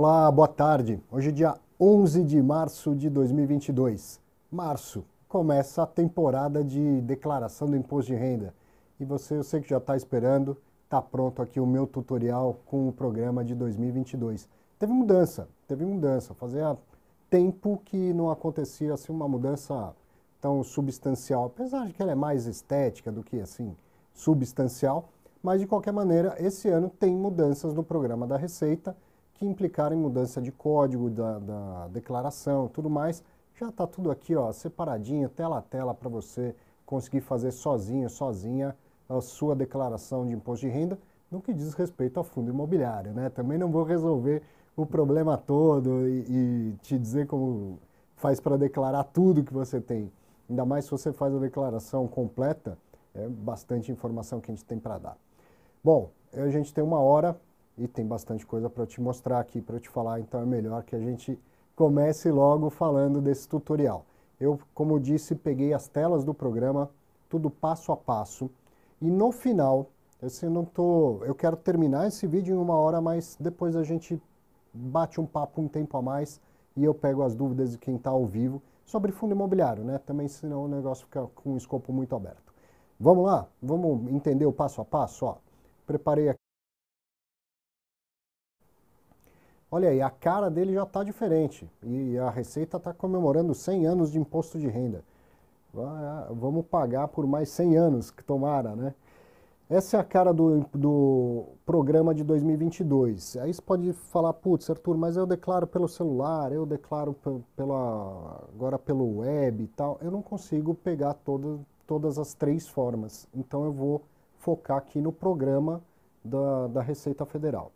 Olá, boa tarde. Hoje é dia 11 de março de 2022. Março começa a temporada de declaração do imposto de renda. E você, eu sei que já está esperando, está pronto aqui o meu tutorial com o programa de 2022. Teve mudança, teve mudança. Fazia tempo que não acontecia assim uma mudança tão substancial, apesar de que ela é mais estética do que assim substancial, mas de qualquer maneira, esse ano tem mudanças no programa da Receita que implicaram em mudança de código da, da declaração tudo mais. Já está tudo aqui ó, separadinho, tela a tela, para você conseguir fazer sozinho, sozinha, a sua declaração de imposto de renda no que diz respeito ao fundo imobiliário. Né? Também não vou resolver o problema todo e, e te dizer como faz para declarar tudo que você tem. Ainda mais se você faz a declaração completa, é bastante informação que a gente tem para dar. Bom, a gente tem uma hora e tem bastante coisa para te mostrar aqui, para te falar, então é melhor que a gente comece logo falando desse tutorial. Eu, como disse, peguei as telas do programa, tudo passo a passo, e no final, eu, não tô, eu quero terminar esse vídeo em uma hora, mas depois a gente bate um papo um tempo a mais e eu pego as dúvidas de quem está ao vivo sobre fundo imobiliário, né? Também senão o negócio fica com um escopo muito aberto. Vamos lá? Vamos entender o passo a passo? Ó, preparei aqui Olha aí, a cara dele já está diferente e a Receita está comemorando 100 anos de imposto de renda. Vamos pagar por mais 100 anos, que tomara, né? Essa é a cara do, do programa de 2022. Aí você pode falar, putz, Arthur, mas eu declaro pelo celular, eu declaro pela, agora pelo web e tal. Eu não consigo pegar todo, todas as três formas. Então eu vou focar aqui no programa da, da Receita Federal.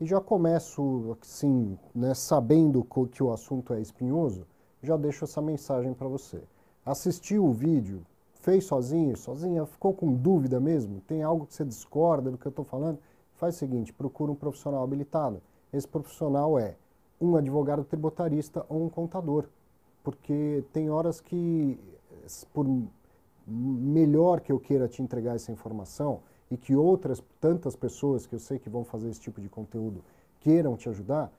E já começo, assim, né, sabendo que o assunto é espinhoso, já deixo essa mensagem para você. Assistiu o vídeo, fez sozinho, sozinha, ficou com dúvida mesmo, tem algo que você discorda do que eu estou falando, faz o seguinte, procura um profissional habilitado. Esse profissional é um advogado tributarista ou um contador, porque tem horas que, por melhor que eu queira te entregar essa informação, e que outras tantas pessoas que eu sei que vão fazer esse tipo de conteúdo queiram te ajudar,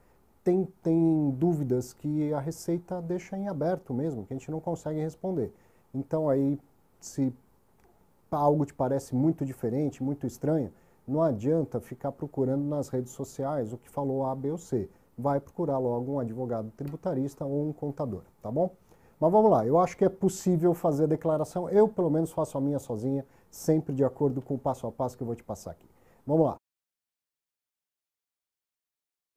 tem, tem dúvidas que a Receita deixa em aberto mesmo, que a gente não consegue responder. Então aí, se algo te parece muito diferente, muito estranho, não adianta ficar procurando nas redes sociais o que falou A, B ou C. Vai procurar logo um advogado tributarista ou um contador, tá bom? Mas vamos lá, eu acho que é possível fazer a declaração, eu pelo menos faço a minha sozinha, sempre de acordo com o passo a passo que eu vou te passar aqui. Vamos lá.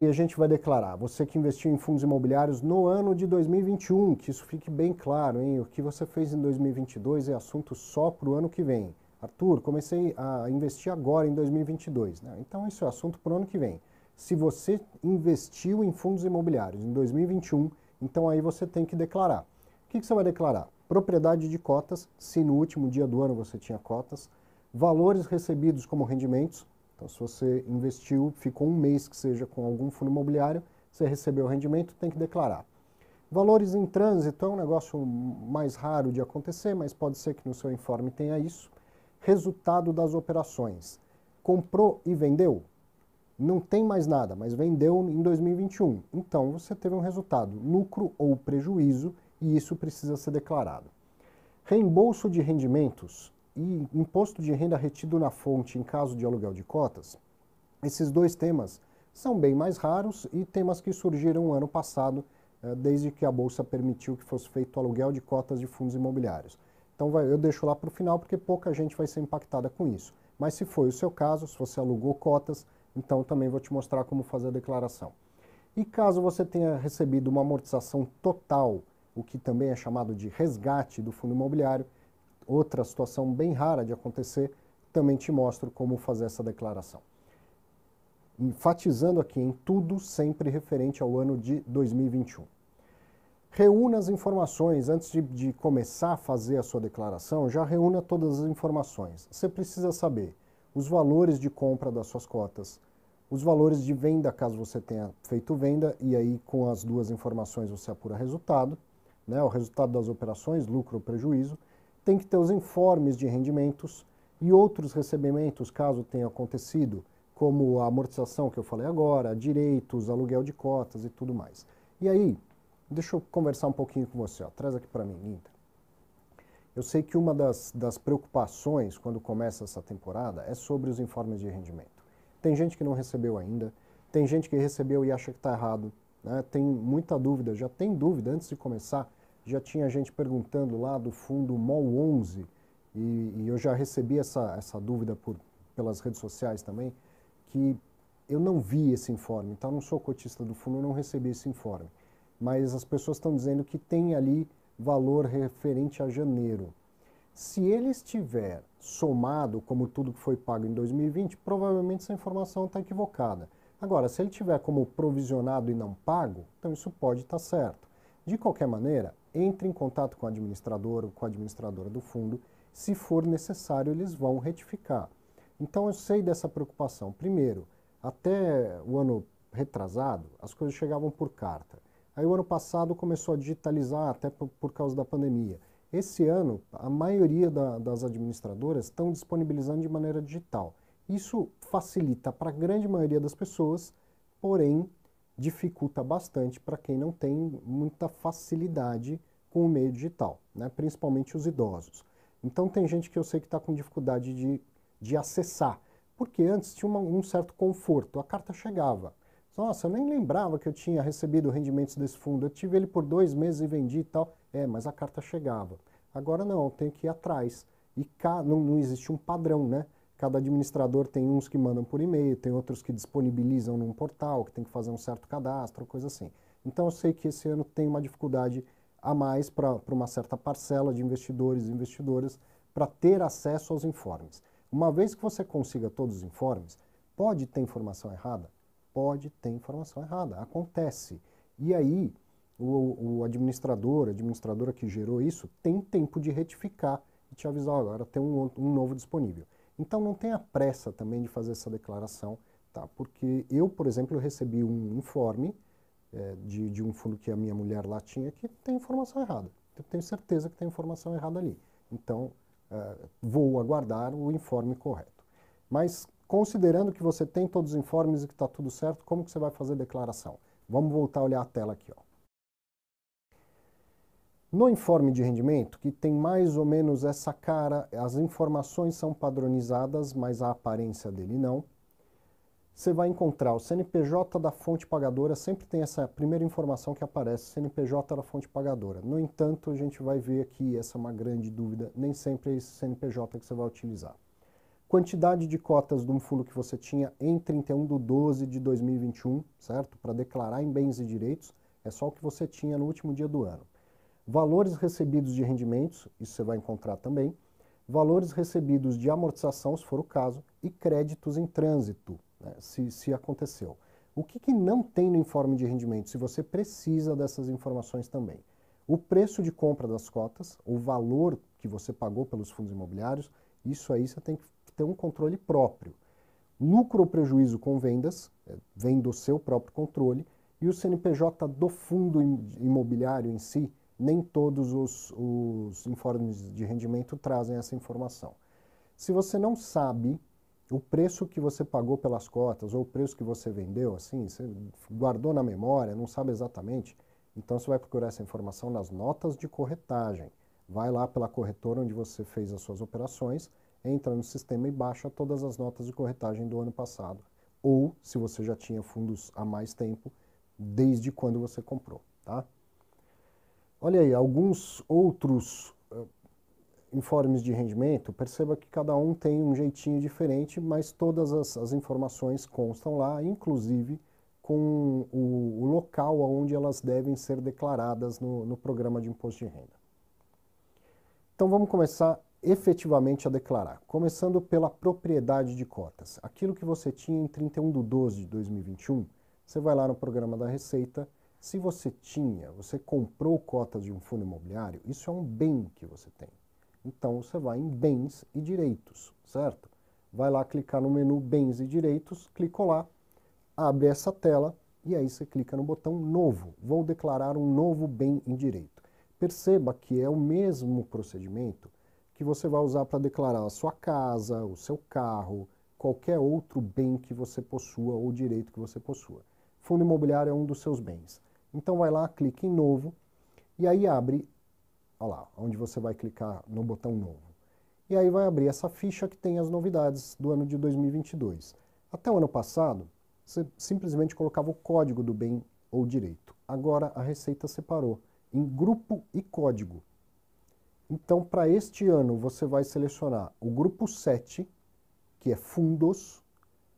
E a gente vai declarar, você que investiu em fundos imobiliários no ano de 2021, que isso fique bem claro, hein? O que você fez em 2022 é assunto só para o ano que vem. Arthur, comecei a investir agora em 2022. Né? Então, isso é assunto para o ano que vem. Se você investiu em fundos imobiliários em 2021, então aí você tem que declarar. O que, que você vai declarar? propriedade de cotas, se no último dia do ano você tinha cotas, valores recebidos como rendimentos, então se você investiu, ficou um mês que seja com algum fundo imobiliário, você recebeu o rendimento, tem que declarar. Valores em trânsito é um negócio mais raro de acontecer, mas pode ser que no seu informe tenha isso. Resultado das operações. Comprou e vendeu? Não tem mais nada, mas vendeu em 2021. Então você teve um resultado, lucro ou prejuízo, e isso precisa ser declarado. Reembolso de rendimentos e imposto de renda retido na fonte em caso de aluguel de cotas, esses dois temas são bem mais raros e temas que surgiram ano passado, eh, desde que a Bolsa permitiu que fosse feito aluguel de cotas de fundos imobiliários. Então eu deixo lá para o final porque pouca gente vai ser impactada com isso. Mas se foi o seu caso, se você alugou cotas, então também vou te mostrar como fazer a declaração. E caso você tenha recebido uma amortização total o que também é chamado de resgate do fundo imobiliário, outra situação bem rara de acontecer, também te mostro como fazer essa declaração. Enfatizando aqui em tudo sempre referente ao ano de 2021. Reúna as informações, antes de, de começar a fazer a sua declaração, já reúna todas as informações. Você precisa saber os valores de compra das suas cotas, os valores de venda, caso você tenha feito venda, e aí com as duas informações você apura resultado né, o resultado das operações, lucro ou prejuízo, tem que ter os informes de rendimentos e outros recebimentos, caso tenha acontecido, como a amortização que eu falei agora, direitos, aluguel de cotas e tudo mais. E aí, deixa eu conversar um pouquinho com você, ó, traz aqui para mim, Linda. Eu sei que uma das, das preocupações quando começa essa temporada é sobre os informes de rendimento. Tem gente que não recebeu ainda, tem gente que recebeu e acha que está errado, né? Tem muita dúvida, já tem dúvida antes de começar. Já tinha gente perguntando lá do fundo MOL 11 e, e eu já recebi essa, essa dúvida por, pelas redes sociais também, que eu não vi esse informe, então não sou cotista do fundo, eu não recebi esse informe. Mas as pessoas estão dizendo que tem ali valor referente a janeiro. Se ele estiver somado como tudo que foi pago em 2020, provavelmente essa informação está equivocada. Agora, se ele tiver como provisionado e não pago, então isso pode estar tá certo. De qualquer maneira, entre em contato com o administrador ou com a administradora do fundo. Se for necessário, eles vão retificar. Então, eu sei dessa preocupação. Primeiro, até o ano retrasado, as coisas chegavam por carta. Aí, o ano passado, começou a digitalizar, até por causa da pandemia. Esse ano, a maioria da, das administradoras estão disponibilizando de maneira digital. Isso facilita para a grande maioria das pessoas, porém dificulta bastante para quem não tem muita facilidade com o meio digital, né? principalmente os idosos. Então tem gente que eu sei que está com dificuldade de, de acessar, porque antes tinha uma, um certo conforto, a carta chegava. Nossa, eu nem lembrava que eu tinha recebido rendimentos desse fundo, eu tive ele por dois meses e vendi e tal. É, mas a carta chegava. Agora não, tem que ir atrás. E cá não, não existe um padrão, né? Cada administrador tem uns que mandam por e-mail, tem outros que disponibilizam num portal, que tem que fazer um certo cadastro, coisa assim. Então eu sei que esse ano tem uma dificuldade a mais para uma certa parcela de investidores e investidoras para ter acesso aos informes. Uma vez que você consiga todos os informes, pode ter informação errada? Pode ter informação errada, acontece. E aí, o, o administrador, a administradora que gerou isso, tem tempo de retificar e te avisar, agora tem um, um novo disponível. Então não tenha pressa também de fazer essa declaração, tá? porque eu, por exemplo, recebi um informe é, de, de um fundo que a minha mulher lá tinha que tem informação errada. Eu tenho certeza que tem informação errada ali. Então, eh, vou aguardar o informe correto. Mas, considerando que você tem todos os informes e que está tudo certo, como que você vai fazer a declaração? Vamos voltar a olhar a tela aqui. Ó. No informe de rendimento, que tem mais ou menos essa cara, as informações são padronizadas, mas a aparência dele não. Você vai encontrar o CNPJ da fonte pagadora, sempre tem essa primeira informação que aparece, CNPJ da fonte pagadora. No entanto, a gente vai ver aqui, essa é uma grande dúvida, nem sempre é esse CNPJ que você vai utilizar. Quantidade de cotas do fundo que você tinha em 31 de 12 de 2021, certo? Para declarar em bens e direitos, é só o que você tinha no último dia do ano valores recebidos de rendimentos, isso você vai encontrar também, valores recebidos de amortização, se for o caso, e créditos em trânsito, né, se, se aconteceu. O que, que não tem no informe de rendimento, se você precisa dessas informações também? O preço de compra das cotas, o valor que você pagou pelos fundos imobiliários, isso aí você tem que ter um controle próprio. Lucro ou prejuízo com vendas, é, vem do seu próprio controle, e o CNPJ do fundo imobiliário em si, nem todos os, os informes de rendimento trazem essa informação. Se você não sabe o preço que você pagou pelas cotas ou o preço que você vendeu, assim, você guardou na memória, não sabe exatamente, então você vai procurar essa informação nas notas de corretagem. Vai lá pela corretora onde você fez as suas operações, entra no sistema e baixa todas as notas de corretagem do ano passado. Ou, se você já tinha fundos há mais tempo, desde quando você comprou, tá? Olha aí, alguns outros eh, informes de rendimento, perceba que cada um tem um jeitinho diferente, mas todas as, as informações constam lá, inclusive com o, o, local onde elas devem ser declaradas no, no programa de imposto de renda. Então vamos começar efetivamente a declarar, começando pela propriedade de cotas. Aquilo que você tinha em 31 de 12 de 2021, você vai lá no programa da Receita, se você tinha, você comprou cotas de um fundo imobiliário, isso é um bem que você tem. Então você vai em bens e direitos, certo? Vai lá clicar no menu bens e direitos, clicou lá, abre essa tela e aí você clica no botão novo. Vou declarar um novo bem em direito. Perceba que é o mesmo procedimento que você vai usar para declarar a sua casa, o seu carro, qualquer outro bem que você possua ou direito que você possua. Fundo imobiliário é um dos seus bens. Então vai lá, clica em novo e aí abre, olha lá, onde você vai clicar no botão novo. E aí vai abrir essa ficha que tem as novidades do ano de 2022. Até o ano passado, você simplesmente colocava o código do bem ou direito. Agora a Receita separou em grupo e código. Então, para este ano, você vai selecionar o grupo 7, que é fundos,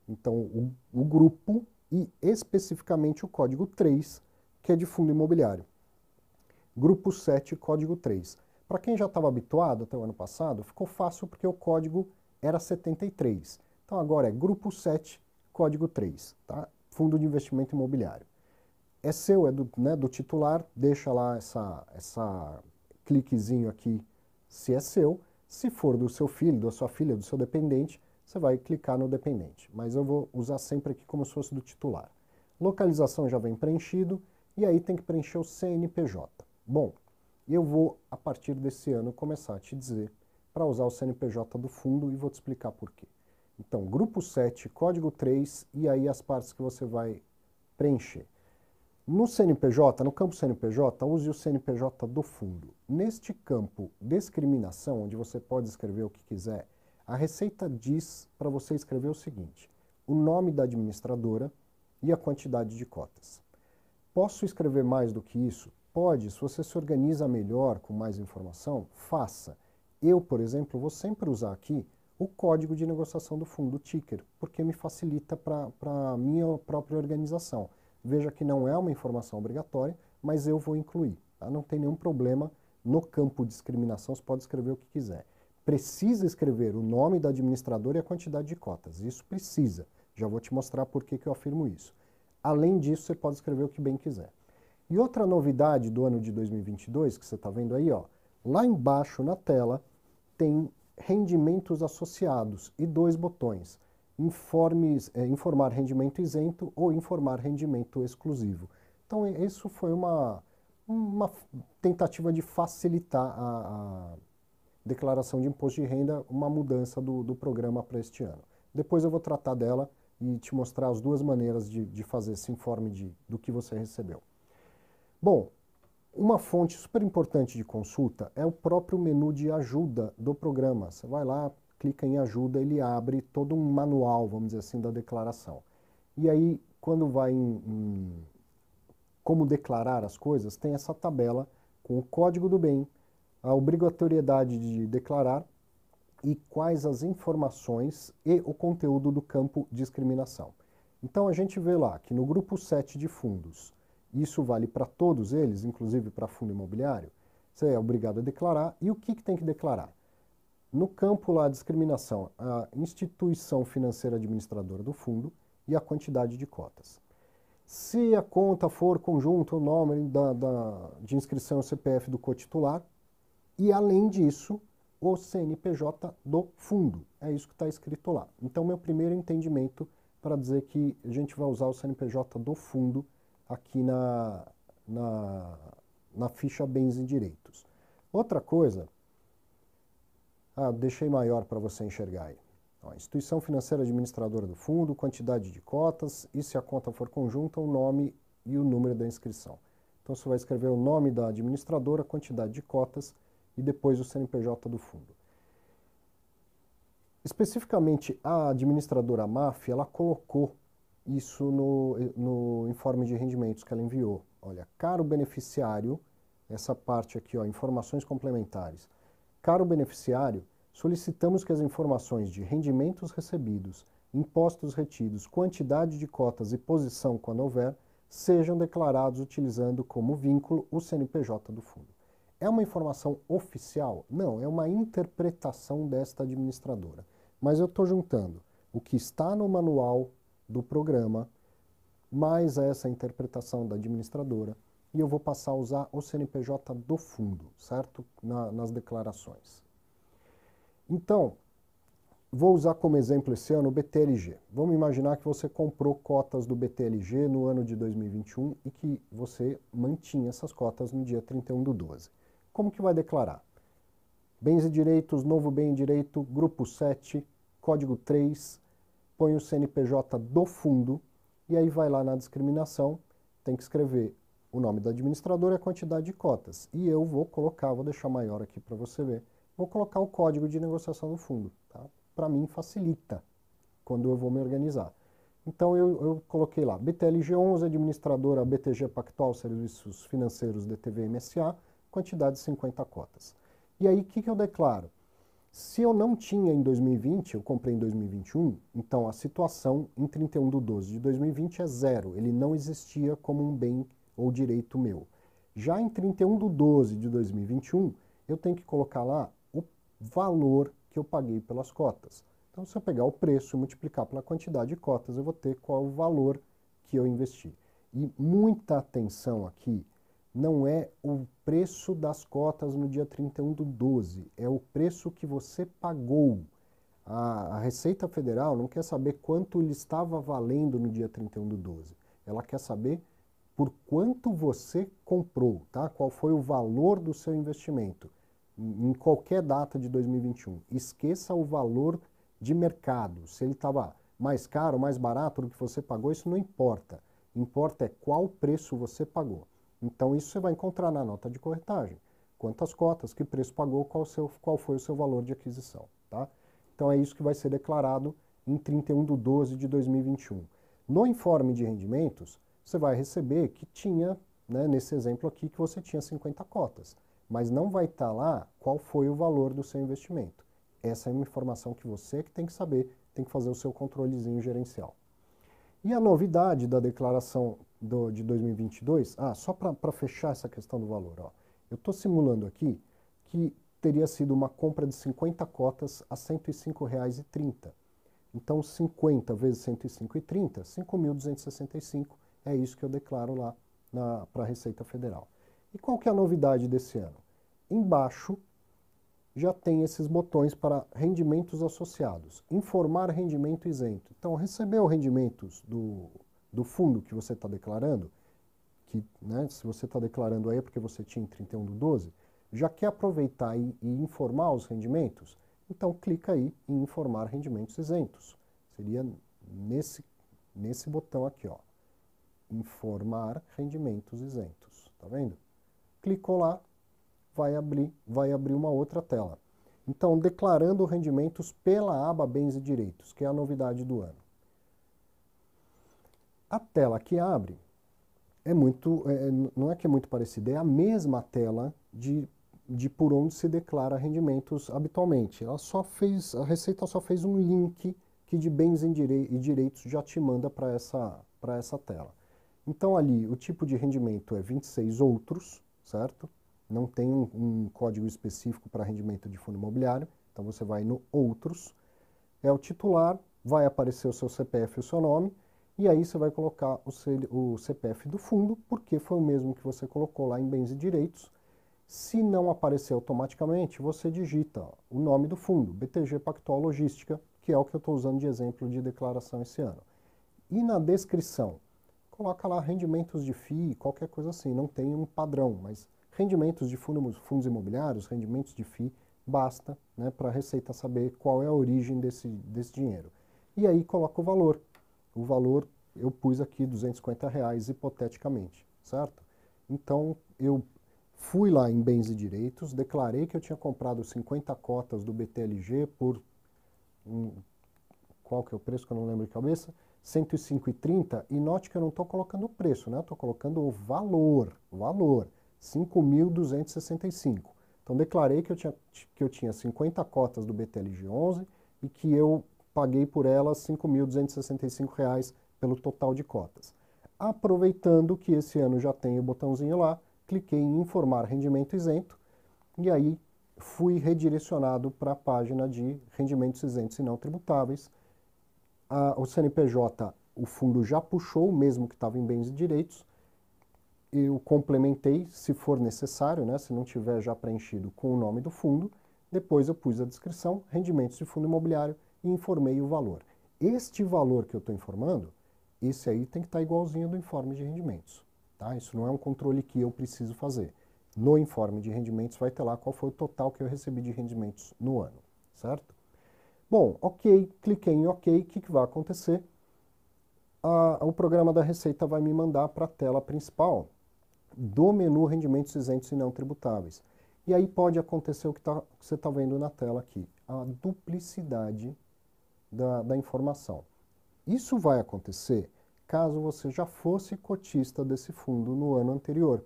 então o, o grupo, e especificamente o código 3, que é de fundo imobiliário. Grupo 7, código 3. Para quem já estava habituado até o ano passado, ficou fácil porque o código era 73. Então agora é grupo 7, código 3, tá? Fundo de investimento imobiliário. É seu, é do, né, do titular, deixa lá essa, essa cliquezinho aqui se é seu. Se for do seu filho, da sua filha, do seu dependente, você vai clicar no dependente. Mas eu vou usar sempre aqui como se fosse do titular. Localização já vem preenchido e aí tem que preencher o CNPJ. Bom, eu vou, a partir desse ano, começar a te dizer para usar o CNPJ do fundo e vou te explicar por quê. Então, grupo 7, código 3 e aí as partes que você vai preencher. No CNPJ, no campo CNPJ, use o CNPJ do fundo. Neste campo discriminação, onde você pode escrever o que quiser, a Receita diz para você escrever o seguinte, o nome da administradora e a quantidade de cotas. Posso escrever mais do que isso? Pode, se você se organiza melhor com mais informação, faça. Eu, por exemplo, vou sempre usar aqui o código de negociação do fundo, o ticker, porque me facilita para a minha própria organização. Veja que não é uma informação obrigatória, mas eu vou incluir. Tá? Não tem nenhum problema no campo de discriminação, você pode escrever o que quiser. Precisa escrever o nome do administrador e a quantidade de cotas. Isso precisa. Já vou te mostrar por que, que eu afirmo isso. Além disso, você pode escrever o que bem quiser. E outra novidade do ano de 2022, que você está vendo aí, ó, lá embaixo na tela tem rendimentos associados e dois botões, informes, é, informar rendimento isento ou informar rendimento exclusivo. Então, isso foi uma, uma tentativa de facilitar a, a declaração de imposto de renda, uma mudança do, do programa para este ano. Depois eu vou tratar dela e te mostrar as duas maneiras de, de fazer esse informe de, do que você recebeu. Bom, uma fonte super importante de consulta é o próprio menu de ajuda do programa. Você vai lá, clica em ajuda, ele abre todo um manual, vamos dizer assim, da declaração. E aí, quando vai em, em como declarar as coisas, tem essa tabela com o código do bem, a obrigatoriedade de declarar e quais as informações e o conteúdo do campo discriminação. Então a gente vê lá que no grupo 7 de fundos, isso vale para todos eles, inclusive para fundo imobiliário, você é obrigado a declarar. E o que, que tem que declarar? No campo lá, discriminação, a instituição financeira administradora do fundo e a quantidade de cotas. Se a conta for conjunto, o nome da, da, de inscrição CPF do cotitular, e além disso, o CNPJ do fundo. É isso que está escrito lá. Então, meu primeiro entendimento para dizer que a gente vai usar o CNPJ do fundo aqui na, na, na ficha bens e direitos. Outra coisa, ah, deixei maior para você enxergar aí. Ó, instituição financeira administradora do fundo, quantidade de cotas e, se a conta for conjunta, o nome e o número da inscrição. Então, você vai escrever o nome da administradora, quantidade de cotas e depois o CNPJ do fundo. Especificamente, a administradora MAF, ela colocou isso no, no informe de rendimentos que ela enviou. Olha, caro beneficiário, essa parte aqui, ó, informações complementares. Caro beneficiário, solicitamos que as informações de rendimentos recebidos, impostos retidos, quantidade de cotas e posição quando houver, sejam declarados utilizando como vínculo o CNPJ do fundo. É uma informação oficial? Não, é uma interpretação desta administradora. Mas eu estou juntando o que está no manual do programa, mais essa interpretação da administradora, e eu vou passar a usar o CNPJ do fundo, certo? Na, nas declarações. Então, vou usar como exemplo esse ano o BTLG. Vamos imaginar que você comprou cotas do BTLG no ano de 2021 e que você mantinha essas cotas no dia 31 do 12 como que vai declarar? Bens e direitos, novo bem e direito, grupo 7, código 3, põe o CNPJ do fundo e aí vai lá na discriminação, tem que escrever o nome do administrador e a quantidade de cotas. E eu vou colocar, vou deixar maior aqui para você ver, vou colocar o código de negociação do fundo. Tá? Para mim facilita quando eu vou me organizar. Então eu, eu coloquei lá, BTLG11, administradora BTG Pactual Serviços Financeiros DTV MSA, quantidade de 50 cotas. E aí, o que, que eu declaro? Se eu não tinha em 2020, eu comprei em 2021, então a situação em 31 de 12 de 2020 é zero. Ele não existia como um bem ou direito meu. Já em 31 de 12 de 2021, eu tenho que colocar lá o valor que eu paguei pelas cotas. Então, se eu pegar o preço e multiplicar pela quantidade de cotas, eu vou ter qual o valor que eu investi. E muita atenção aqui não é o preço das cotas no dia 31 do 12, é o preço que você pagou. A, a Receita Federal não quer saber quanto ele estava valendo no dia 31 do 12, ela quer saber por quanto você comprou, tá? qual foi o valor do seu investimento em qualquer data de 2021. Esqueça o valor de mercado. Se ele estava mais caro, mais barato do que você pagou, isso não importa. Importa é qual preço você pagou. Então, isso você vai encontrar na nota de corretagem. Quantas cotas, que preço pagou, qual, seu, qual foi o seu valor de aquisição. Tá? Então, é isso que vai ser declarado em 31 de 12 de 2021. No informe de rendimentos, você vai receber que tinha, né, nesse exemplo aqui, que você tinha 50 cotas, mas não vai estar tá lá qual foi o valor do seu investimento. Essa é uma informação que você que tem que saber, tem que fazer o seu controlezinho gerencial. E a novidade da declaração do, de 2022, ah, só para fechar essa questão do valor, ó, eu estou simulando aqui que teria sido uma compra de 50 cotas a R$ 105,30. Então, 50 vezes R$ 105,30, 5.265, é isso que eu declaro lá para a Receita Federal. E qual que é a novidade desse ano? Embaixo já tem esses botões para rendimentos associados. Informar rendimento isento. Então, recebeu rendimentos do do fundo que você está declarando, que né, se você está declarando aí é porque você tinha em 31 do 12, já quer aproveitar e, e informar os rendimentos, então clica aí em informar rendimentos isentos. Seria nesse, nesse botão aqui, ó, informar rendimentos isentos, tá vendo? Clicou lá, vai abrir, vai abrir uma outra tela. Então, declarando rendimentos pela aba Bens e Direitos, que é a novidade do ano. A tela que abre é muito, é, é, não é que é muito parecida, é a mesma tela de, de por onde se declara rendimentos habitualmente. Ela só fez, a Receita só fez um link que de bens e direitos já te manda para essa, para essa tela. Então ali o tipo de rendimento é 26 outros, certo? Não tem um, um código específico para rendimento de fundo imobiliário, então você vai no outros, é o titular, vai aparecer o seu CPF e o seu nome, e aí você vai colocar o, o CPF do fundo, porque foi o mesmo que você colocou lá em bens e direitos. Se não aparecer automaticamente, você digita o nome do fundo, BTG Pactual Logística, que é o que eu estou usando de exemplo de declaração esse ano. E na descrição, coloca lá rendimentos de FII, qualquer coisa assim, não tem um padrão, mas rendimentos de fundos, fundos imobiliários, rendimentos de FII, basta né, para a Receita saber qual é a origem desse, desse dinheiro. E aí coloca o valor, o valor eu pus aqui 250 reais hipoteticamente, certo? Então eu fui lá em bens e direitos, declarei que eu tinha comprado 50 cotas do BTLG por um, qual que é o preço que eu não lembro de cabeça, 105,30 e note que eu não estou colocando o preço, né? Estou colocando o valor, valor, 5.265. Então declarei que eu tinha que eu tinha 50 cotas do BTLG 11 e que eu paguei por ela R$ 5.265 pelo total de cotas. Aproveitando que esse ano já tem o botãozinho lá, cliquei em informar rendimento isento e aí fui redirecionado para a página de rendimentos isentos e não tributáveis. A, o CNPJ, o fundo já puxou, mesmo que estava em bens e direitos, eu complementei, se for necessário, né, se não tiver já preenchido com o nome do fundo, depois eu pus a descrição, rendimentos de fundo imobiliário e informei o valor. Este valor que eu estou informando, esse aí tem que estar tá igualzinho do informe de rendimentos. Tá? Isso não é um controle que eu preciso fazer. No informe de rendimentos vai ter lá qual foi o total que eu recebi de rendimentos no ano, certo? Bom, ok, cliquei em ok, o que, que vai acontecer? Ah, o programa da Receita vai me mandar para a tela principal do menu rendimentos isentos e não tributáveis. E aí pode acontecer o que, tá, que você está vendo na tela aqui, a duplicidade da, da informação. Isso vai acontecer caso você já fosse cotista desse fundo no ano anterior.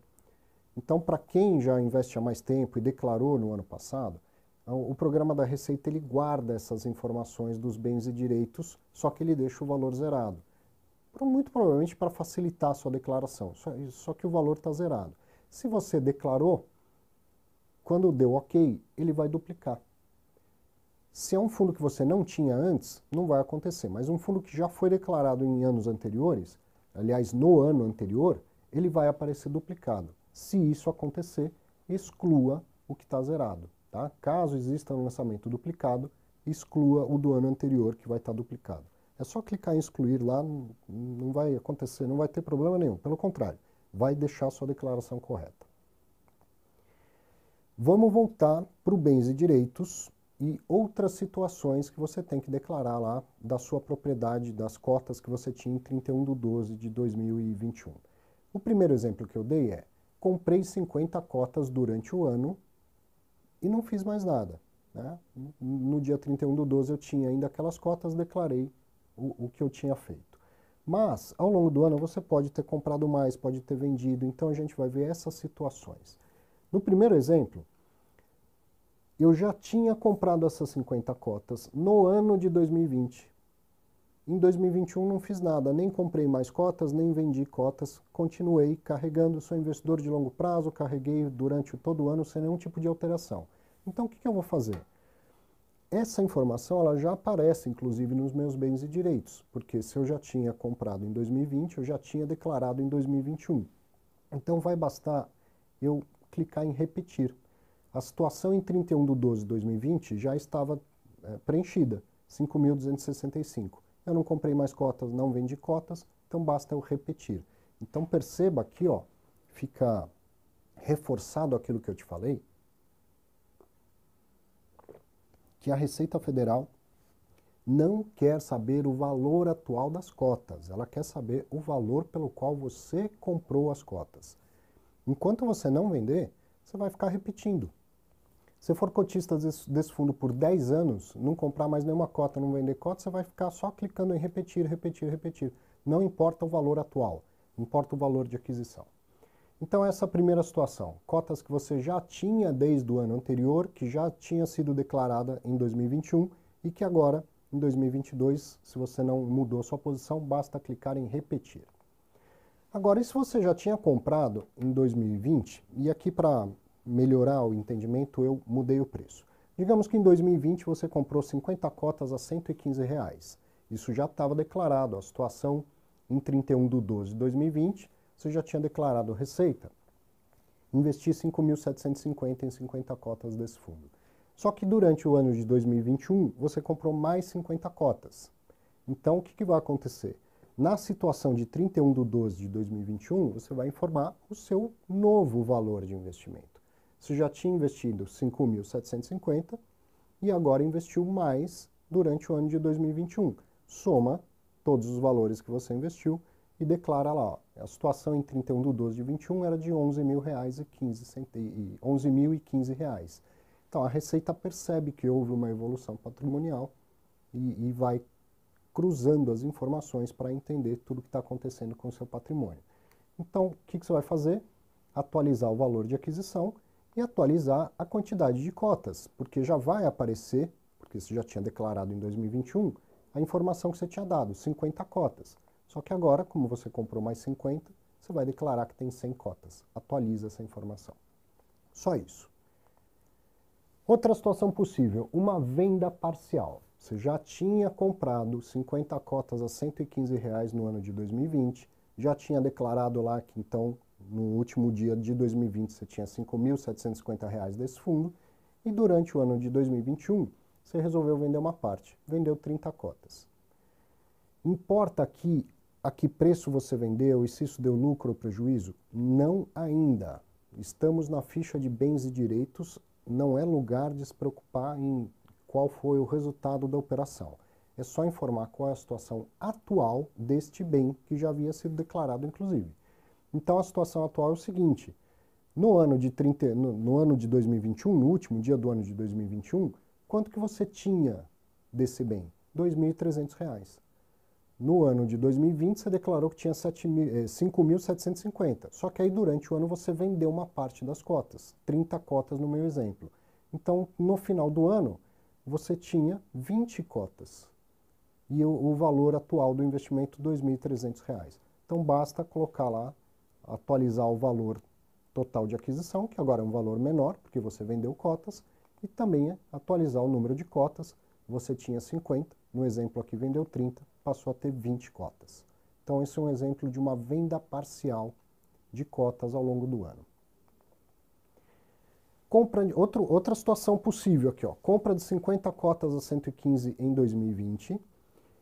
Então, para quem já investe há mais tempo e declarou no ano passado, o programa da Receita ele guarda essas informações dos bens e direitos, só que ele deixa o valor zerado. Muito provavelmente para facilitar a sua declaração, só, só que o valor está zerado. Se você declarou, quando deu ok, ele vai duplicar. Se é um fundo que você não tinha antes, não vai acontecer, mas um fundo que já foi declarado em anos anteriores, aliás, no ano anterior, ele vai aparecer duplicado. Se isso acontecer, exclua o que está zerado. Tá? Caso exista um lançamento duplicado, exclua o do ano anterior que vai estar tá duplicado. É só clicar em excluir lá, não vai acontecer, não vai ter problema nenhum. Pelo contrário, vai deixar sua declaração correta. Vamos voltar para o bens e direitos, e outras situações que você tem que declarar lá da sua propriedade, das cotas que você tinha em 31 de 12 de 2021. O primeiro exemplo que eu dei é, comprei 50 cotas durante o ano e não fiz mais nada. Né? No dia 31 do 12 eu tinha ainda aquelas cotas, declarei o, o que eu tinha feito. Mas, ao longo do ano, você pode ter comprado mais, pode ter vendido, então a gente vai ver essas situações. No primeiro exemplo, eu já tinha comprado essas 50 cotas no ano de 2020. Em 2021 não fiz nada, nem comprei mais cotas, nem vendi cotas, continuei carregando, sou investidor de longo prazo, carreguei durante todo o ano sem nenhum tipo de alteração. Então o que, que eu vou fazer? Essa informação ela já aparece, inclusive, nos meus bens e direitos, porque se eu já tinha comprado em 2020, eu já tinha declarado em 2021. Então vai bastar eu clicar em repetir a situação em 31 de 12 de 2020 já estava é, preenchida, 5.265. Eu não comprei mais cotas, não vendi cotas, então basta eu repetir. Então perceba aqui, ó, fica reforçado aquilo que eu te falei, que a Receita Federal não quer saber o valor atual das cotas, ela quer saber o valor pelo qual você comprou as cotas. Enquanto você não vender, você vai ficar repetindo. Se for cotista desse, desse, fundo por 10 anos, não comprar mais nenhuma cota, não vender cota, você vai ficar só clicando em repetir, repetir, repetir. Não importa o valor atual, importa o valor de aquisição. Então essa é a primeira situação, cotas que você já tinha desde o ano anterior, que já tinha sido declarada em 2021 e que agora, em 2022, se você não mudou sua posição, basta clicar em repetir. Agora, e se você já tinha comprado em 2020, e aqui para melhorar o entendimento, eu mudei o preço. Digamos que em 2020 você comprou 50 cotas a 115 reais. Isso já estava declarado, a situação em 31 de 12 de 2020, você já tinha declarado receita. Investi 5.750 em 50 cotas desse fundo. Só que durante o ano de 2021, você comprou mais 50 cotas. Então, o que, que vai acontecer? Na situação de 31 de 12 de 2021, você vai informar o seu novo valor de investimento. Você já tinha investido 5.750 e agora investiu mais durante o ano de 2021. Soma todos os valores que você investiu e declara lá, ó, a situação em 31 de 12 de 21 era de R$ mil reais e mil e reais. Então a Receita percebe que houve uma evolução patrimonial e, e vai cruzando as informações para entender tudo que está acontecendo com o seu patrimônio. Então o que, que você vai fazer? Atualizar o valor de aquisição e atualizar a quantidade de cotas, porque já vai aparecer, porque você já tinha declarado em 2021, a informação que você tinha dado, 50 cotas. Só que agora, como você comprou mais 50, você vai declarar que tem 100 cotas. Atualiza essa informação. Só isso. Outra situação possível, uma venda parcial. Você já tinha comprado 50 cotas a R$ 115 reais no ano de 2020, já tinha declarado lá que então no último dia de 2020, você tinha R$ 5.750 desse fundo, e durante o ano de 2021, você resolveu vender uma parte, vendeu 30 cotas. Importa aqui a que preço você vendeu e se isso deu lucro ou prejuízo? Não ainda. Estamos na ficha de bens e direitos, não é lugar de se preocupar em qual foi o resultado da operação. É só informar qual é a situação atual deste bem que já havia sido declarado, inclusive. Então a situação atual é o seguinte: no ano de 30, no, no ano de 2021, no último dia do ano de 2021, quanto que você tinha desse bem? R$ 2.300. No ano de 2020, você declarou que tinha 5.750. Eh, Só que aí, durante o ano, você vendeu uma parte das cotas, 30 cotas no meu exemplo. Então, no final do ano, você tinha 20 cotas. E o, o valor atual do investimento, R$ 2.300. Então, basta colocar lá atualizar o valor total de aquisição, que agora é um valor menor, porque você vendeu cotas, e também é atualizar o número de cotas. Você tinha 50, no exemplo aqui vendeu 30, passou a ter 20 cotas. Então, esse é um exemplo de uma venda parcial de cotas ao longo do ano. Compra outro, outra situação possível aqui, ó, compra de 50 cotas a 115 em 2020,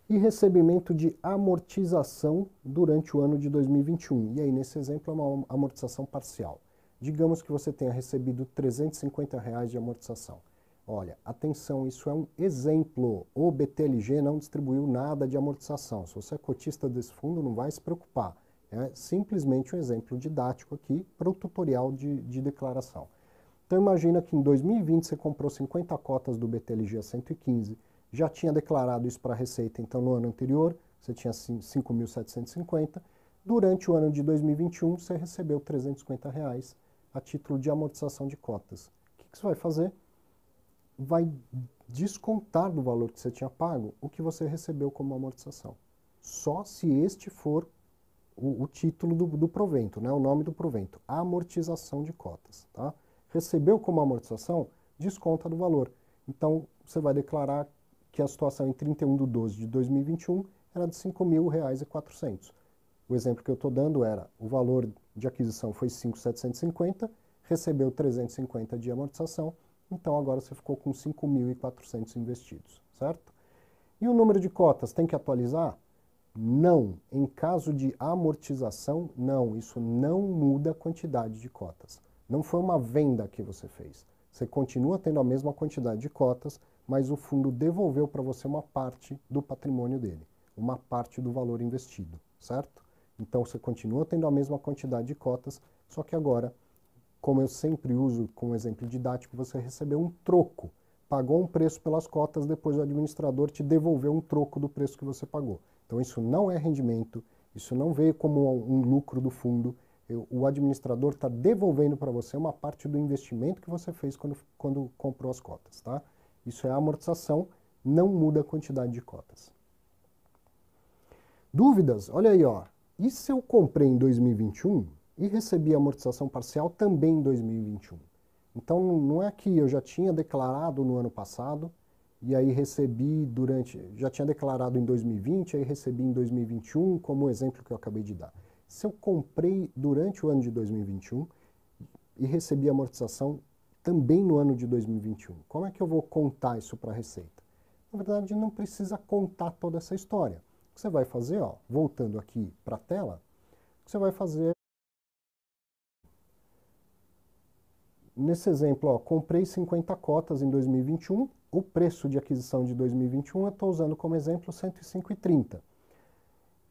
e recebimento de amortização durante o ano de 2021. E aí, nesse exemplo, é uma amortização parcial. Digamos que você tenha recebido R$ 350 reais de amortização. Olha, atenção, isso é um exemplo. O BTLG não distribuiu nada de amortização. Se você é cotista desse fundo, não vai se preocupar. É simplesmente um exemplo didático aqui para o tutorial de, de declaração. Então, imagina que em 2020 você comprou 50 cotas do BTLG a 115, já tinha declarado isso para a Receita, então no ano anterior você tinha 5.750. Durante o ano de 2021 você recebeu 350 reais a título de amortização de cotas. O que, que você vai fazer? Vai descontar do valor que você tinha pago o que você recebeu como amortização. Só se este for o, o título do, do, provento, né? o nome do provento, amortização de cotas. Tá? Recebeu como amortização, desconta do valor. Então, você vai declarar que a situação em 31 de 12 de 2021 era de R$ 5.400. O exemplo que eu estou dando era o valor de aquisição foi 5.750, recebeu 350 de amortização, então agora você ficou com 5.400 investidos, certo? E o número de cotas tem que atualizar? Não. Em caso de amortização, não. Isso não muda a quantidade de cotas. Não foi uma venda que você fez. Você continua tendo a mesma quantidade de cotas, mas o fundo devolveu para você uma parte do patrimônio dele, uma parte do valor investido, certo? Então você continua tendo a mesma quantidade de cotas, só que agora, como eu sempre uso como exemplo didático, você recebeu um troco, pagou um preço pelas cotas, depois o administrador te devolveu um troco do preço que você pagou. Então isso não é rendimento, isso não veio como um lucro do fundo, eu, o administrador está devolvendo para você uma parte do investimento que você fez quando, quando comprou as cotas, tá? Isso é amortização, não muda a quantidade de cotas. Dúvidas? Olha aí, ó. E se eu comprei em 2021 e recebi amortização parcial também em 2021? Então, não é que eu já tinha declarado no ano passado e aí recebi durante. Já tinha declarado em 2020, aí recebi em 2021, como o exemplo que eu acabei de dar. Se eu comprei durante o ano de 2021 e recebi amortização também no ano de 2021. Como é que eu vou contar isso para a Receita? Na verdade, não precisa contar toda essa história. O que você vai fazer, ó, voltando aqui para a tela, o que você vai fazer... Nesse exemplo, ó, comprei 50 cotas em 2021, o preço de aquisição de 2021 eu estou usando como exemplo 105,30.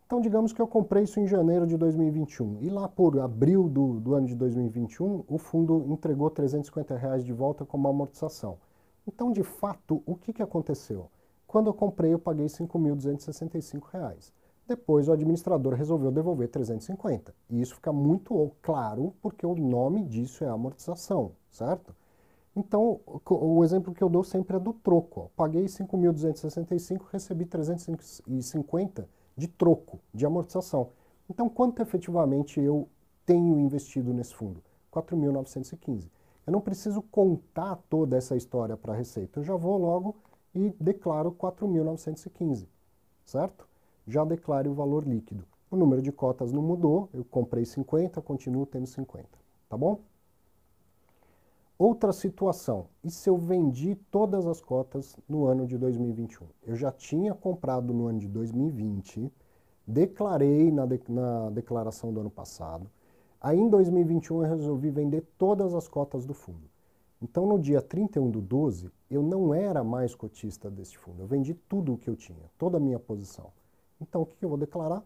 Então, digamos que eu comprei isso em janeiro de 2021 e lá por abril do, do ano de 2021 o fundo entregou 350 reais de volta como amortização. Então, de fato, o que, que aconteceu? Quando eu comprei, eu paguei 5.265 reais. Depois, o administrador resolveu devolver 350. E isso fica muito claro porque o nome disso é amortização, certo? Então, o exemplo que eu dou sempre é do troco. Ó. Paguei 5.265, recebi 350 de troco, de amortização. Então, quanto efetivamente eu tenho investido nesse fundo? 4.915. Eu não preciso contar toda essa história para a Receita. Eu já vou logo e declaro 4.915, certo? Já declare o valor líquido. O número de cotas não mudou, eu comprei 50, continuo tendo 50, tá bom? Outra situação, e se eu vendi todas as cotas no ano de 2021? Eu já tinha comprado no ano de 2020, declarei na, de, na declaração do ano passado, aí em 2021 eu resolvi vender todas as cotas do fundo. Então no dia 31 do 12, eu não era mais cotista desse fundo, eu vendi tudo o que eu tinha, toda a minha posição. Então o que, que eu vou declarar?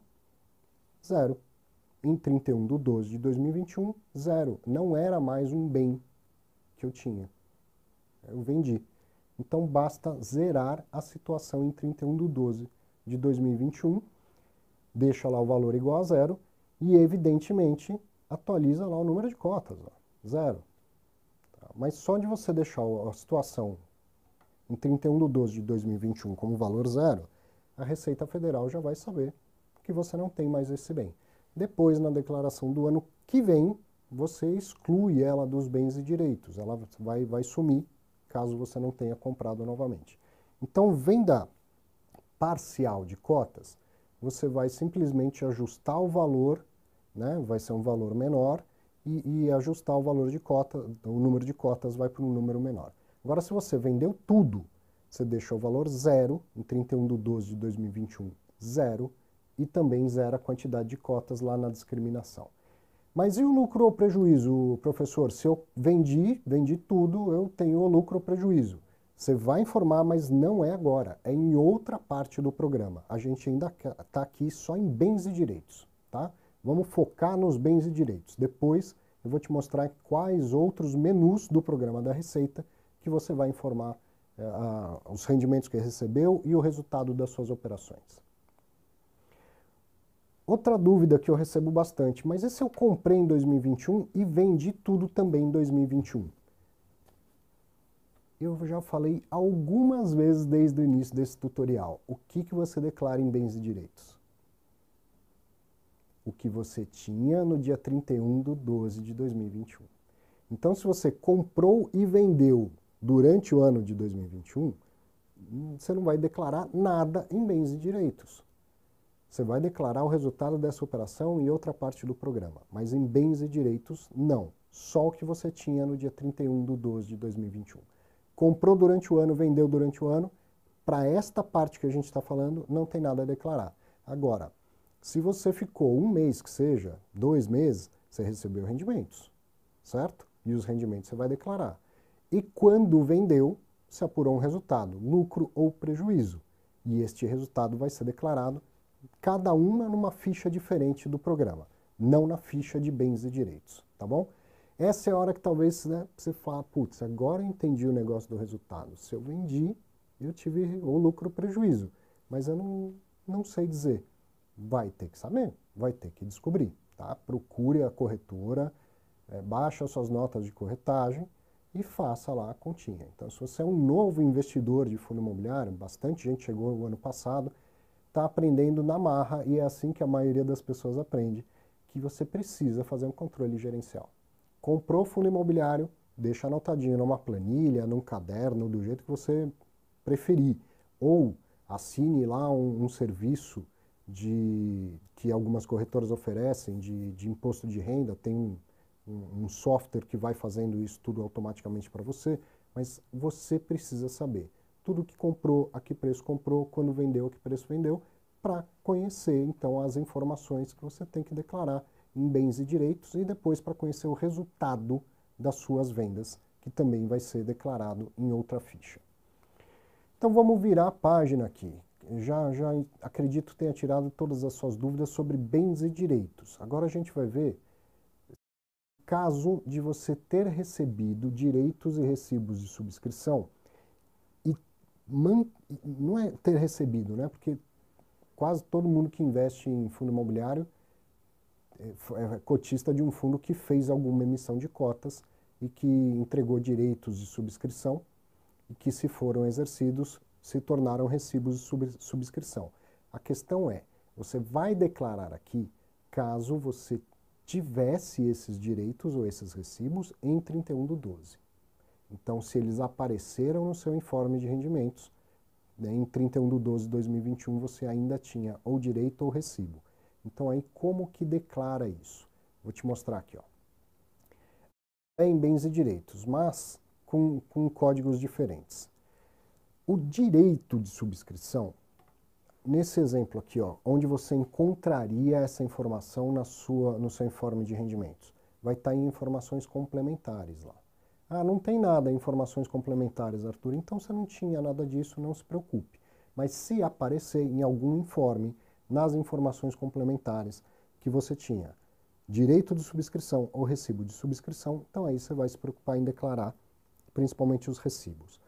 Zero. Em 31 do 12 de 2021, zero. Não era mais um bem que eu tinha. Eu vendi. Então basta zerar a situação em 31 de 12 de 2021, deixa lá o valor igual a zero e, evidentemente, atualiza lá o número de cotas, ó, zero. Tá? Mas só de você deixar a situação em 31 de 12 de 2021 como valor zero, a Receita Federal já vai saber que você não tem mais esse bem. Depois, na declaração do ano que vem, você exclui ela dos bens e direitos, ela vai, vai sumir caso você não tenha comprado novamente. Então, venda parcial de cotas, você vai simplesmente ajustar o valor, né, vai ser um valor menor, e, e ajustar o valor de cota, o número de cotas vai para um número menor. Agora, se você vendeu tudo, você deixou o valor zero, em 31 de 12 de 2021, zero, e também zero a quantidade de cotas lá na discriminação. Mas e o lucro ou prejuízo, professor? Se eu vendi, vendi tudo, eu tenho o lucro ou prejuízo. Você vai informar, mas não é agora, é em outra parte do programa. A gente ainda está aqui só em bens e direitos, tá? Vamos focar nos bens e direitos. Depois eu vou te mostrar quais outros menus do programa da Receita que você vai informar eh, os rendimentos que recebeu e o resultado das suas operações. Outra dúvida que eu recebo bastante, mas esse eu comprei em 2021 e vendi tudo também em 2021. Eu já falei algumas vezes desde o início desse tutorial, o que, que você declara em bens e direitos? O que você tinha no dia 31 de 12 de 2021. Então, se você comprou e vendeu durante o ano de 2021, hum, você não vai declarar nada em bens e direitos. Você vai declarar o resultado dessa operação em outra parte do programa, mas em bens e direitos, não. Só o que você tinha no dia 31 de 12 de 2021. Comprou durante o ano, vendeu durante o ano. Para esta parte que a gente está falando, não tem nada a declarar. Agora, se você ficou um mês que seja, dois meses, você recebeu rendimentos, certo? E os rendimentos você vai declarar. E quando vendeu, se apurou um resultado, lucro ou prejuízo. E este resultado vai ser declarado cada uma numa ficha diferente do programa, não na ficha de bens e direitos, tá bom? Essa é a hora que talvez né, você fala, putz, agora eu entendi o negócio do resultado. Se eu vendi, eu tive ou lucro ou prejuízo, mas eu não, não sei dizer. Vai ter que saber, vai ter que descobrir, tá? Procure a corretora, é, baixa suas notas de corretagem e faça lá a continha. Então, se você é um novo investidor de fundo imobiliário, bastante gente chegou no ano passado, está aprendendo na marra e é assim que a maioria das pessoas aprende, que você precisa fazer um controle gerencial. Comprou fundo imobiliário, deixa anotadinho numa planilha, num caderno, do jeito que você preferir. Ou assine lá um, um serviço de que algumas corretoras oferecem de, de imposto de renda, tem um, um, um software que vai fazendo isso tudo automaticamente para você, mas você precisa saber tudo que comprou, a que preço comprou, quando vendeu, a que preço vendeu, para conhecer então as informações que você tem que declarar em bens e direitos e depois para conhecer o resultado das suas vendas, que também vai ser declarado em outra ficha. Então vamos virar a página aqui. Já, já acredito tenha tirado todas as suas dúvidas sobre bens e direitos. Agora a gente vai ver caso de você ter recebido direitos e recibos de subscrição não é ter recebido, né? Porque quase todo mundo que investe em fundo imobiliário é, é cotista de um fundo que fez alguma emissão de cotas e que entregou direitos de subscrição e que, se foram exercidos, se tornaram recibos de subscrição. A questão é, você vai declarar aqui caso você tivesse esses direitos ou esses recibos em 31 do 12. Então, se eles apareceram no seu informe de rendimentos, né, em 31 de 12 de 2021 você ainda tinha ou direito ou recibo. Então, aí como que declara isso? Vou te mostrar aqui. Ó. É em bens e direitos, mas com, com códigos diferentes. O direito de subscrição, nesse exemplo aqui, ó, onde você encontraria essa informação na sua, no seu informe de rendimentos, vai estar em informações complementares lá. Ah, não tem nada, informações complementares, Arthur. Então você não tinha nada disso, não se preocupe. Mas se aparecer em algum informe, nas informações complementares que você tinha, direito de subscrição ou recibo de subscrição, então aí você vai se preocupar em declarar principalmente os recibos.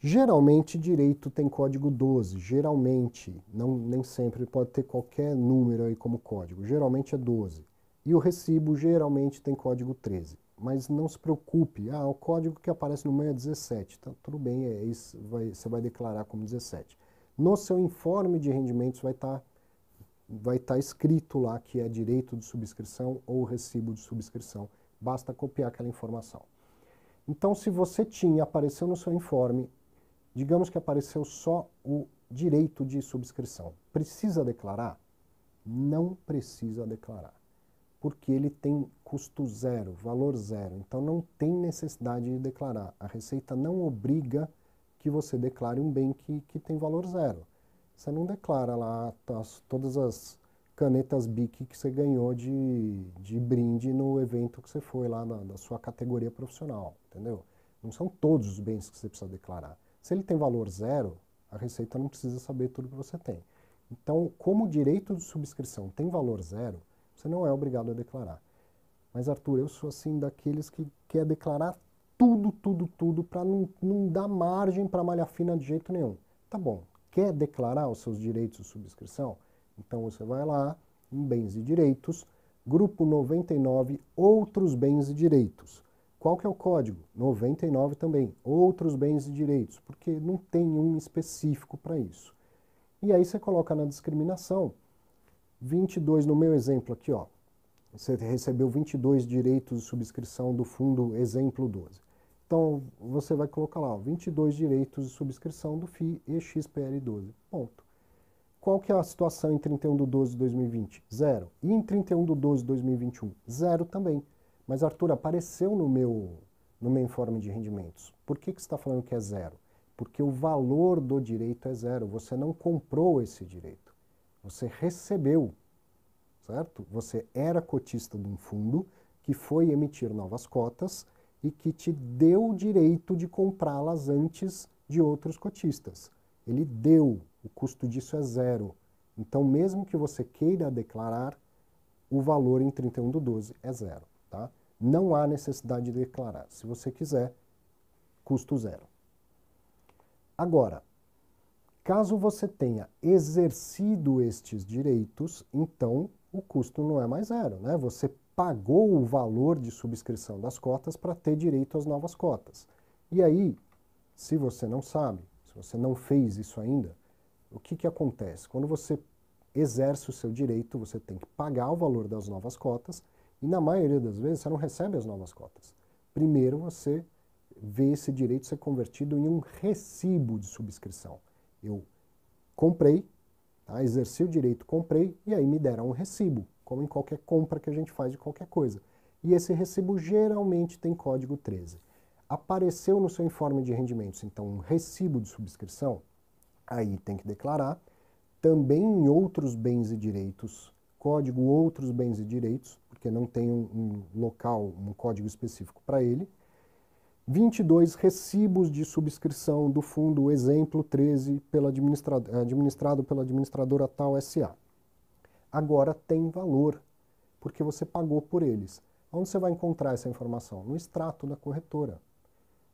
Geralmente, direito tem código 12, geralmente, não, nem sempre, pode ter qualquer número aí como código, geralmente é 12. E o recibo geralmente tem código 13 mas não se preocupe. Ah, o código que aparece no meio é 17. Então, tá, tudo bem, é isso, vai, você vai declarar como 17. No seu informe de rendimentos vai estar tá, vai tá escrito lá que é direito de subscrição ou recibo de subscrição. Basta copiar aquela informação. Então, se você tinha, apareceu no seu informe, digamos que apareceu só o direito de subscrição. Precisa declarar? Não precisa declarar porque ele tem custo zero, valor zero. Então não tem necessidade de declarar. A Receita não obriga que você declare um bem que, que tem valor zero. Você não declara lá as, todas as canetas BIC que você ganhou de, de brinde no evento que você foi lá na, sua categoria profissional, entendeu? Não são todos os bens que você precisa declarar. Se ele tem valor zero, a Receita não precisa saber tudo que você tem. Então, como o direito de subscrição tem valor zero, você não é obrigado a declarar. Mas, Arthur, eu sou assim daqueles que quer declarar tudo, tudo, tudo, para não, não dar margem para malha fina de jeito nenhum. Tá bom, quer declarar os seus direitos de subscrição? Então você vai lá em Bens e Direitos, grupo 99, Outros Bens e Direitos. Qual que é o código? 99 também, Outros Bens e Direitos, porque não tem um específico para isso. E aí você coloca na discriminação 22, no meu exemplo aqui, ó, você recebeu 22 direitos de subscrição do fundo exemplo 12. Então, você vai colocar lá, ó, 22 direitos de subscrição do FII expr 12 ponto. Qual que é a situação em 31 de 12 de 2020? Zero. E em 31 de 12 de 2021? Zero também. Mas, Arthur, apareceu no meu, no meu informe de rendimentos. Por que, que você está falando que é zero? Porque o valor do direito é zero. Você não comprou esse direito. Você recebeu, certo? Você era cotista de um fundo que foi emitir novas cotas e que te deu o direito de comprá-las antes de outros cotistas. Ele deu, o custo disso é zero. Então, mesmo que você queira declarar, o valor em 31 do 12 é zero. Tá? Não há necessidade de declarar. Se você quiser, custo zero. Agora, Caso você tenha exercido estes direitos, então o custo não é mais zero, né? Você pagou o valor de subscrição das cotas para ter direito às novas cotas. E aí, se você não sabe, se você não fez isso ainda, o que, que acontece? Quando você exerce o seu direito, você tem que pagar o valor das novas cotas e, na maioria das vezes, você não recebe as novas cotas. Primeiro, você vê esse direito ser convertido em um recibo de subscrição. Eu comprei, tá? exerci o direito, comprei, e aí me deram um recibo, como em qualquer compra que a gente faz de qualquer coisa. E esse recibo geralmente tem código 13. Apareceu no seu informe de rendimentos, então, um recibo de subscrição, aí tem que declarar. Também em outros bens e direitos, código outros bens e direitos, porque não tem um, um local, um código específico para ele. 22 recibos de subscrição do fundo Exemplo 13, pela administra administrado pela administradora Tal SA. Agora tem valor, porque você pagou por eles. Onde você vai encontrar essa informação? No extrato da corretora.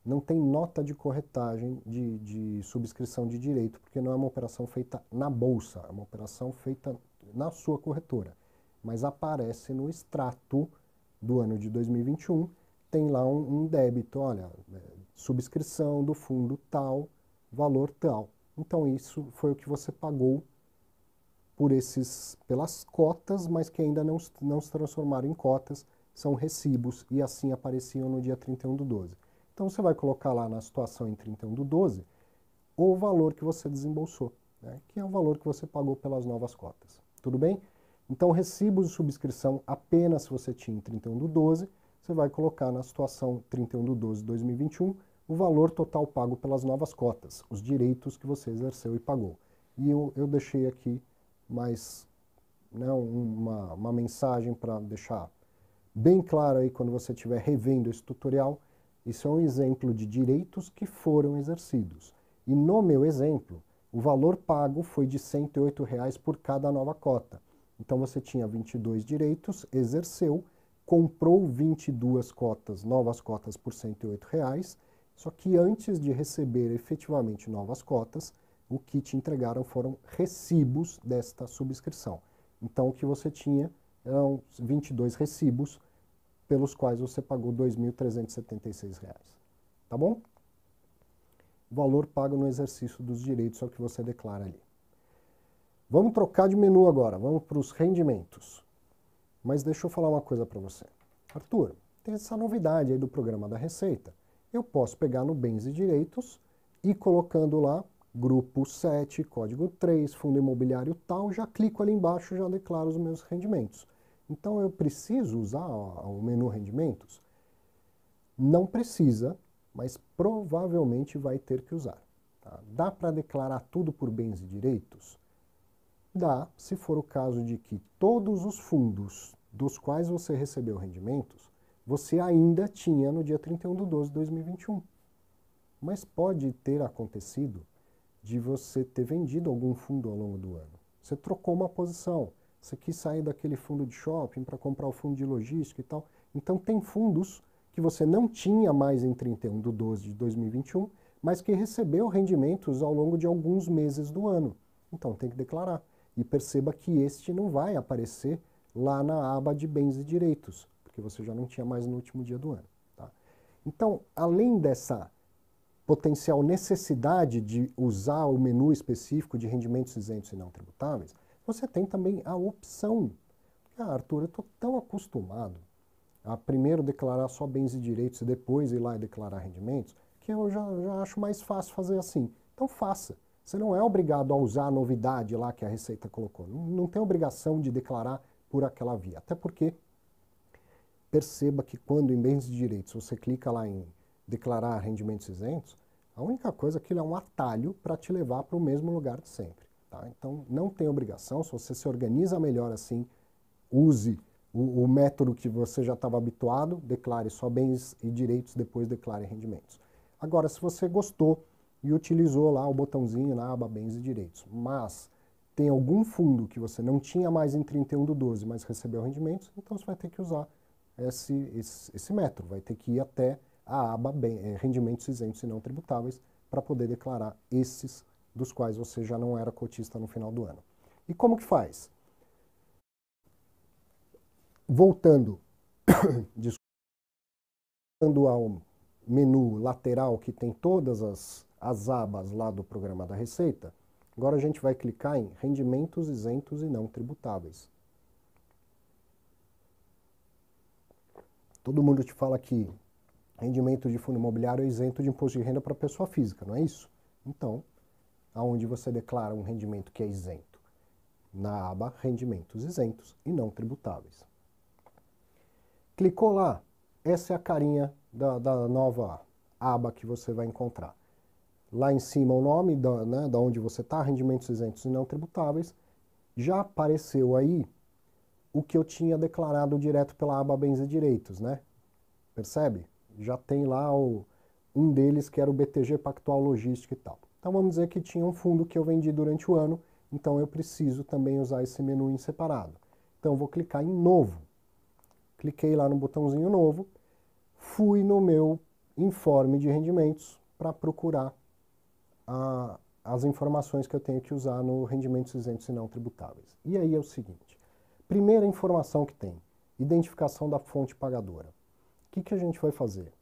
Não tem nota de corretagem de, de subscrição de direito, porque não é uma operação feita na bolsa, é uma operação feita na sua corretora. Mas aparece no extrato do ano de 2021 tem lá um, um débito, olha, é, subscrição do fundo tal, valor tal. Então isso foi o que você pagou por esses pelas cotas, mas que ainda não, não se transformaram em cotas, são recibos e assim apareciam no dia 31 do 12. Então você vai colocar lá na situação em 31 do 12 o valor que você desembolsou, né, que é o valor que você pagou pelas novas cotas. Tudo bem? Então recibos de subscrição apenas se você tinha em 31 do 12, você vai colocar na situação 31 de 12 de 2021 o valor total pago pelas novas cotas, os direitos que você exerceu e pagou. E eu, eu deixei aqui mais né, uma, uma mensagem para deixar bem claro aí quando você estiver revendo esse tutorial. Isso é um exemplo de direitos que foram exercidos. E no meu exemplo, o valor pago foi de R$ 108 reais por cada nova cota. Então você tinha 22 direitos, exerceu comprou 22 cotas, novas cotas por R$ 108,00, só que antes de receber efetivamente novas cotas, o que te entregaram foram recibos desta subscrição. Então, o que você tinha eram 22 recibos, pelos quais você pagou R$ 2.376. Tá bom? Valor pago no exercício dos direitos é o que você declara ali. Vamos trocar de menu agora, vamos para os rendimentos. Mas deixa eu falar uma coisa para você. Arthur, tem essa novidade aí do programa da Receita. Eu posso pegar no Bens e Direitos e colocando lá grupo 7, código 3, fundo imobiliário tal, já clico ali embaixo e já declaro os meus rendimentos. Então eu preciso usar o menu rendimentos? Não precisa, mas provavelmente vai ter que usar. Tá? Dá para declarar tudo por bens e direitos? Dá, se for o caso de que todos os fundos dos quais você recebeu rendimentos, você ainda tinha no dia 31 de 12 de 2021. Mas pode ter acontecido de você ter vendido algum fundo ao longo do ano. Você trocou uma posição, você quis sair daquele fundo de shopping para comprar o fundo de logística e tal. Então, tem fundos que você não tinha mais em 31 de 12 de 2021, mas que recebeu rendimentos ao longo de alguns meses do ano. Então, tem que declarar. E perceba que este não vai aparecer lá na aba de bens e direitos, porque você já não tinha mais no último dia do ano. Tá? Então, além dessa potencial necessidade de usar o menu específico de rendimentos isentos e não tributáveis, você tem também a opção. Ah, Arthur, eu estou tão acostumado a primeiro declarar só bens e direitos e depois ir lá e declarar rendimentos, que eu já, já acho mais fácil fazer assim. Então faça. Você não é obrigado a usar a novidade lá que a Receita colocou. Não, não tem obrigação de declarar por aquela via. Até porque perceba que quando em bens de direitos você clica lá em declarar rendimentos isentos, a única coisa é que ele é um atalho para te levar para o mesmo lugar de sempre. Tá? Então, não tem obrigação, se você se organiza melhor assim, use o, o método que você já estava habituado, declare só bens e direitos, depois declare rendimentos. Agora, se você gostou e utilizou lá o botãozinho na aba bens e direitos, mas tem algum fundo que você não tinha mais em 31 do 12, mas recebeu rendimentos, então você vai ter que usar esse, esse, esse método, vai ter que ir até a aba bem, é, rendimentos isentos e não tributáveis para poder declarar esses dos quais você já não era cotista no final do ano. E como que faz? Voltando, voltando ao menu lateral que tem todas as, as abas lá do programa da Receita, Agora a gente vai clicar em rendimentos isentos e não tributáveis. Todo mundo te fala que rendimento de fundo imobiliário é isento de imposto de renda para pessoa física, não é isso? Então, aonde você declara um rendimento que é isento? Na aba rendimentos isentos e não tributáveis. Clicou lá, essa é a carinha da, da nova aba que você vai encontrar lá em cima o nome da, né, da onde você está, rendimentos isentos e não tributáveis, já apareceu aí o que eu tinha declarado direto pela aba bens e direitos, né? Percebe? Já tem lá o, um deles que era o BTG Pactual Logística e tal. Então vamos dizer que tinha um fundo que eu vendi durante o ano, então eu preciso também usar esse menu em separado. Então vou clicar em novo. Cliquei lá no botãozinho novo, fui no meu informe de rendimentos para procurar a, as informações que eu tenho que usar no rendimentos isentos e não tributáveis. E aí é o seguinte: primeira informação que tem, identificação da fonte pagadora. O que, que a gente vai fazer?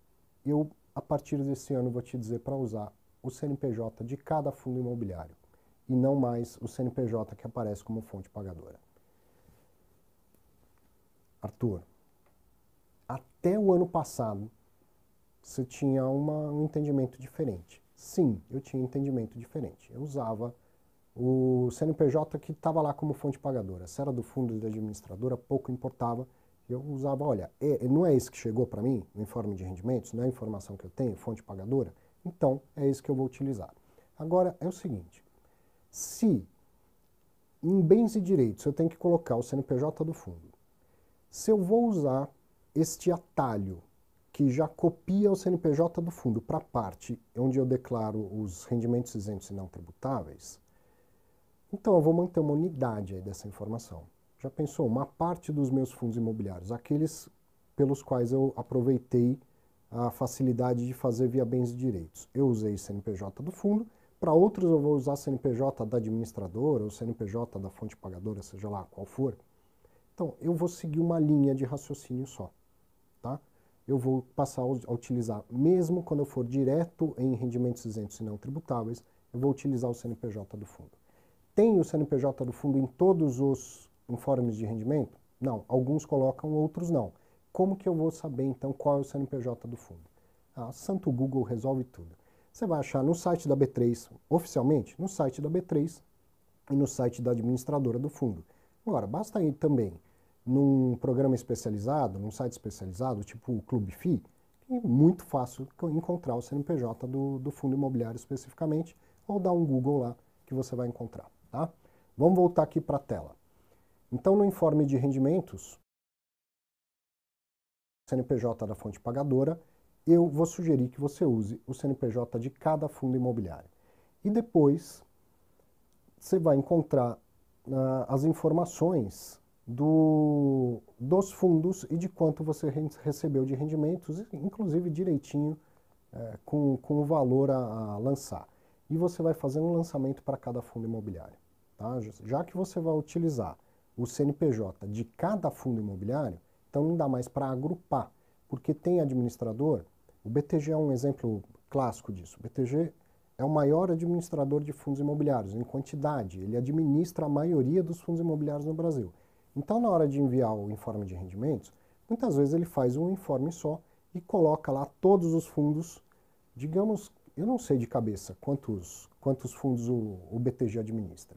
Eu, a partir desse ano, vou te dizer para usar o CNPJ de cada fundo imobiliário e não mais o CNPJ que aparece como fonte pagadora. Arthur, até o ano passado você tinha uma, um entendimento diferente. Sim, eu tinha entendimento diferente. Eu usava o CNPJ que estava lá como fonte pagadora. Se era do fundo da administradora, pouco importava. Eu usava, olha, é, é, não é isso que chegou para mim, no informe de rendimentos, não é a informação que eu tenho, fonte pagadora? Então, é isso que eu vou utilizar. Agora, é o seguinte, se em bens e direitos eu tenho que colocar o CNPJ do fundo, se eu vou usar este atalho que já copia o CNPJ do fundo para a parte onde eu declaro os rendimentos isentos e não tributáveis, então eu vou manter uma unidade dessa informação. Já pensou? Uma parte dos meus fundos imobiliários, aqueles pelos quais eu aproveitei a facilidade de fazer via bens e direitos. Eu usei CNPJ do fundo, para outros eu vou usar CNPJ da administradora ou CNPJ da fonte pagadora, seja lá qual for. Então, eu vou seguir uma linha de raciocínio só, tá? eu vou passar a utilizar, mesmo quando eu for direto em rendimentos isentos e não tributáveis, eu vou utilizar o CNPJ do fundo. Tem o CNPJ do fundo em todos os informes de rendimento? Não, alguns colocam, outros não. Como que eu vou saber, então, qual é o CNPJ do fundo? Ah, santo Google resolve tudo. Você vai achar no site da B3, oficialmente, no site da B3 e no site da administradora do fundo. Agora, basta ir também num programa especializado, num site especializado, tipo o Clube FI, é muito fácil encontrar o CNPJ do, do fundo imobiliário especificamente, ou dar um Google lá que você vai encontrar. Tá? Vamos voltar aqui para a tela. Então, no informe de rendimentos, CNPJ da fonte pagadora, eu vou sugerir que você use o CNPJ de cada fundo imobiliário. E depois, você vai encontrar ah, as informações do, dos fundos e de quanto você recebeu de rendimentos, inclusive direitinho é, com, com o valor a, a, lançar. E você vai fazer um lançamento para cada fundo imobiliário. Tá? Já que você vai utilizar o CNPJ de cada fundo imobiliário, então não dá mais para agrupar, porque tem administrador, o BTG é um exemplo clássico disso. O BTG é o maior administrador de fundos imobiliários em quantidade, ele administra a maioria dos fundos imobiliários no Brasil. Então, na hora de enviar o informe de rendimentos, muitas vezes ele faz um informe só e coloca lá todos os fundos, digamos, eu não sei de cabeça quantos, quantos fundos o, o BTG administra.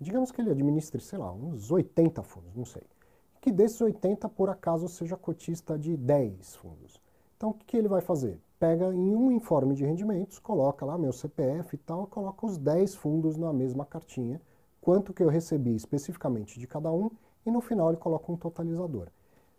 Digamos que ele administre, sei lá, uns 80 fundos, não sei. Que desses 80, por acaso, seja cotista de 10 fundos. Então, o que, que ele vai fazer? Pega em um informe de rendimentos, coloca lá meu CPF e tal, coloca os 10 fundos na mesma cartinha, quanto que eu recebi especificamente de cada um e no final ele coloca um totalizador.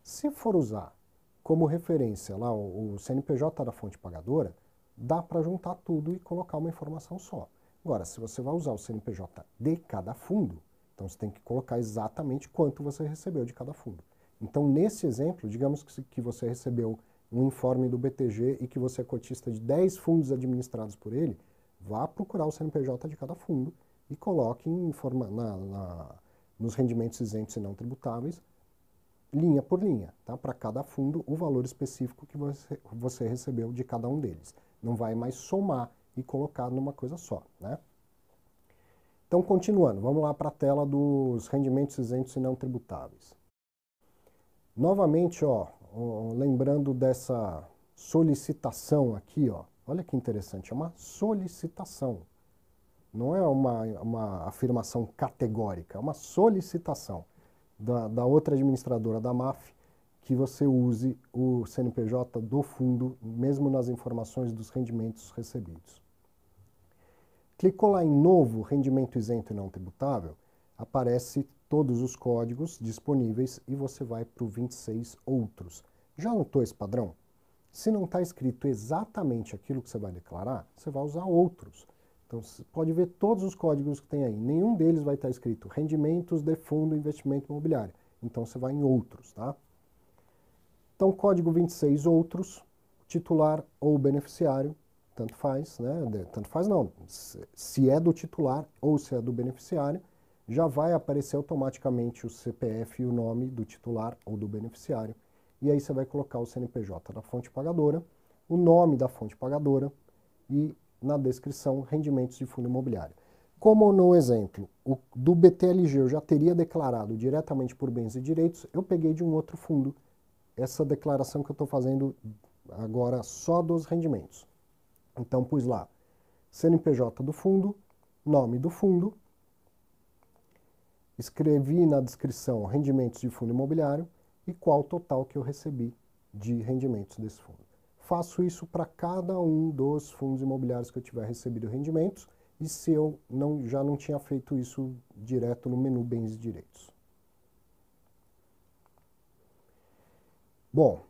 Se for usar como referência lá o, o CNPJ da fonte pagadora, dá para juntar tudo e colocar uma informação só. Agora, se você vai usar o CNPJ de cada fundo, então você tem que colocar exatamente quanto você recebeu de cada fundo. Então, nesse exemplo, digamos que, que você recebeu um informe do BTG e que você é cotista de 10 fundos administrados por ele, vá procurar o CNPJ de cada fundo e coloque informa na, na nos rendimentos isentos e não tributáveis, linha por linha, tá? para cada fundo, o valor específico que você, você recebeu de cada um deles. Não vai mais somar e colocar numa coisa só. Né? Então, continuando, vamos lá para a tela dos rendimentos isentos e não tributáveis. Novamente, ó, ó, lembrando dessa solicitação aqui, ó, olha que interessante, é uma solicitação. Não é uma, uma afirmação categórica, é uma solicitação da, da outra administradora da MAF que você use o CNPJ do fundo, mesmo nas informações dos rendimentos recebidos. Clicou lá em Novo, Rendimento Isento e Não Tributável, aparece todos os códigos disponíveis e você vai para o 26 Outros. Já notou esse padrão? Se não está escrito exatamente aquilo que você vai declarar, você vai usar outros. Então, você pode ver todos os códigos que tem aí. Nenhum deles vai estar escrito rendimentos de fundo investimento imobiliário. Então, você vai em outros, tá? Então, código 26 outros, titular ou beneficiário, tanto faz, né? Tanto faz não. Se é do titular ou se é do beneficiário, já vai aparecer automaticamente o CPF e o nome do titular ou do beneficiário. E aí você vai colocar o CNPJ da fonte pagadora, o nome da fonte pagadora e na descrição rendimentos de fundo imobiliário. Como no exemplo o, do BTLG eu já teria declarado diretamente por bens e direitos, eu peguei de um outro fundo essa declaração que eu estou fazendo agora só dos rendimentos. Então pus lá CNPJ do fundo, nome do fundo, escrevi na descrição rendimentos de fundo imobiliário e qual o total que eu recebi de rendimentos desse fundo faço isso para cada um dos fundos imobiliários que eu tiver recebido rendimentos e se eu não, já não tinha feito isso direto no menu bens e direitos. Bom,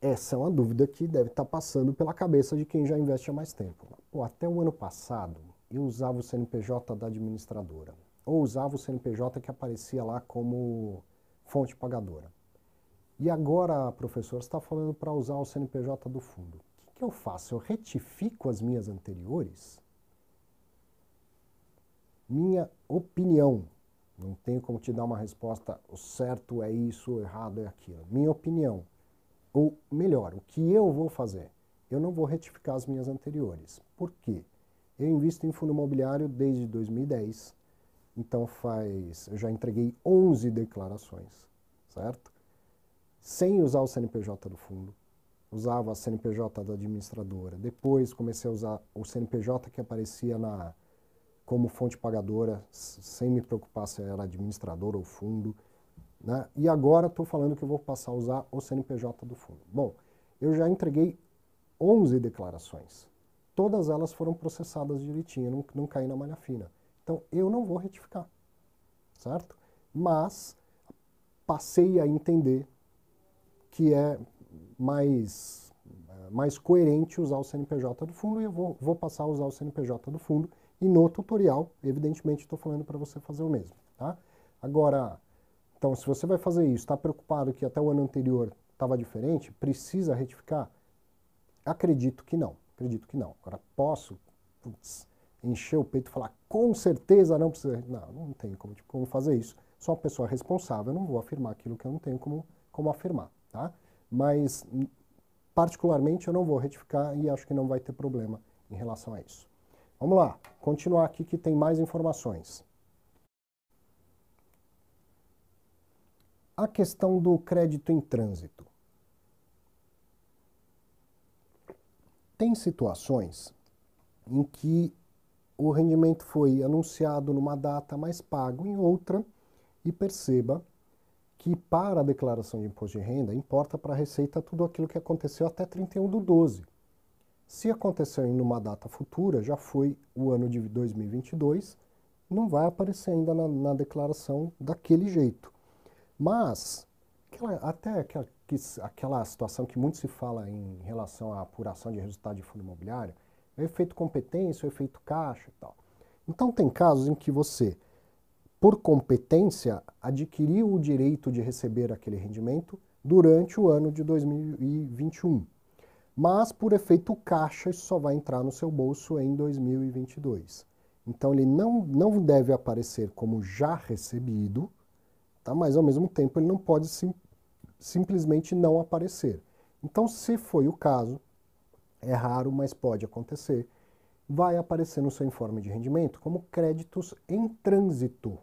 essa é uma dúvida que deve estar tá passando pela cabeça de quem já investe há mais tempo. Pô, até o ano passado, eu usava o CNPJ da administradora, ou usava o CNPJ que aparecia lá como fonte pagadora. E agora, professor, você está falando para usar o CNPJ do fundo. O que, que eu faço? Eu retifico as minhas anteriores? Minha opinião. Não tenho como te dar uma resposta, o certo é isso, o errado é aquilo. Minha opinião. Ou melhor, o que eu vou fazer? Eu não vou retificar as minhas anteriores. Por quê? Eu invisto em fundo imobiliário desde 2010. Então faz, eu já entreguei 11 declarações, certo? sem usar o CNPJ do fundo. Usava a CNPJ da administradora. Depois comecei a usar o CNPJ que aparecia na como fonte pagadora, sem me preocupar se era administradora ou fundo. Né? E agora estou falando que eu vou passar a usar o CNPJ do fundo. Bom, eu já entreguei 11 declarações. Todas elas foram processadas direitinho, não, não caí na malha fina. Então, eu não vou retificar, certo? Mas passei a entender que é mais, eh, mais coerente usar o CNPJ do fundo e eu vou, vou passar a usar o CNPJ do fundo e no tutorial, evidentemente, estou falando para você fazer o mesmo, tá? Agora, então, se você vai fazer isso, está preocupado que até o ano anterior estava diferente, precisa retificar? Acredito que não, acredito que não. Agora, posso putz, encher o peito e falar, com certeza não precisa... Não, não tem como, tipo, como fazer isso. Sou uma pessoa responsável, não vou afirmar aquilo que eu não tenho como, como afirmar. Tá? Mas, particularmente, eu não vou retificar e acho que não vai ter problema em relação a isso. Vamos lá, continuar aqui que tem mais informações. A questão do crédito em trânsito. Tem situações em que o rendimento foi anunciado numa data, mas pago em outra, e perceba que para a declaração de imposto de renda importa para a Receita tudo aquilo que aconteceu até 31 do 12. Se aconteceu em uma data futura, já foi o ano de 2022, não vai aparecer ainda na, na declaração daquele jeito. Mas, aquela, até aquela, que, aquela situação que muito se fala em relação à apuração de resultado de fundo imobiliário, é efeito competência, é efeito caixa e tal. Então, tem casos em que você por competência, adquiriu o direito de receber aquele rendimento durante o ano de 2021. Mas, por efeito caixa, isso só vai entrar no seu bolso em 2022. Então, ele não, não deve aparecer como já recebido, tá? mas, ao mesmo tempo, ele não pode sim, simplesmente não aparecer. Então, se foi o caso, é raro, mas pode acontecer, vai aparecer no seu informe de rendimento como créditos em trânsito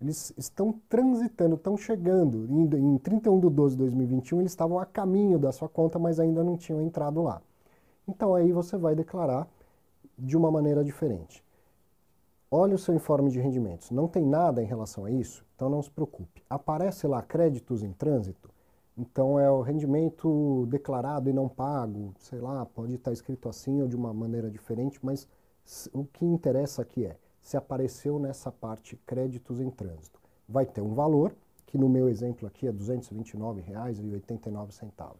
eles estão transitando, estão chegando. Em, 31 de 12 de 2021, eles estavam a caminho da sua conta, mas ainda não tinham entrado lá. Então aí você vai declarar de uma maneira diferente. Olha o seu informe de rendimentos. Não tem nada em relação a isso? Então não se preocupe. Aparece lá créditos em trânsito? Então é o rendimento declarado e não pago, sei lá, pode estar escrito assim ou de uma maneira diferente, mas o que interessa aqui é se apareceu nessa parte créditos em trânsito. Vai ter um valor, que no meu exemplo aqui é R$ 229,89.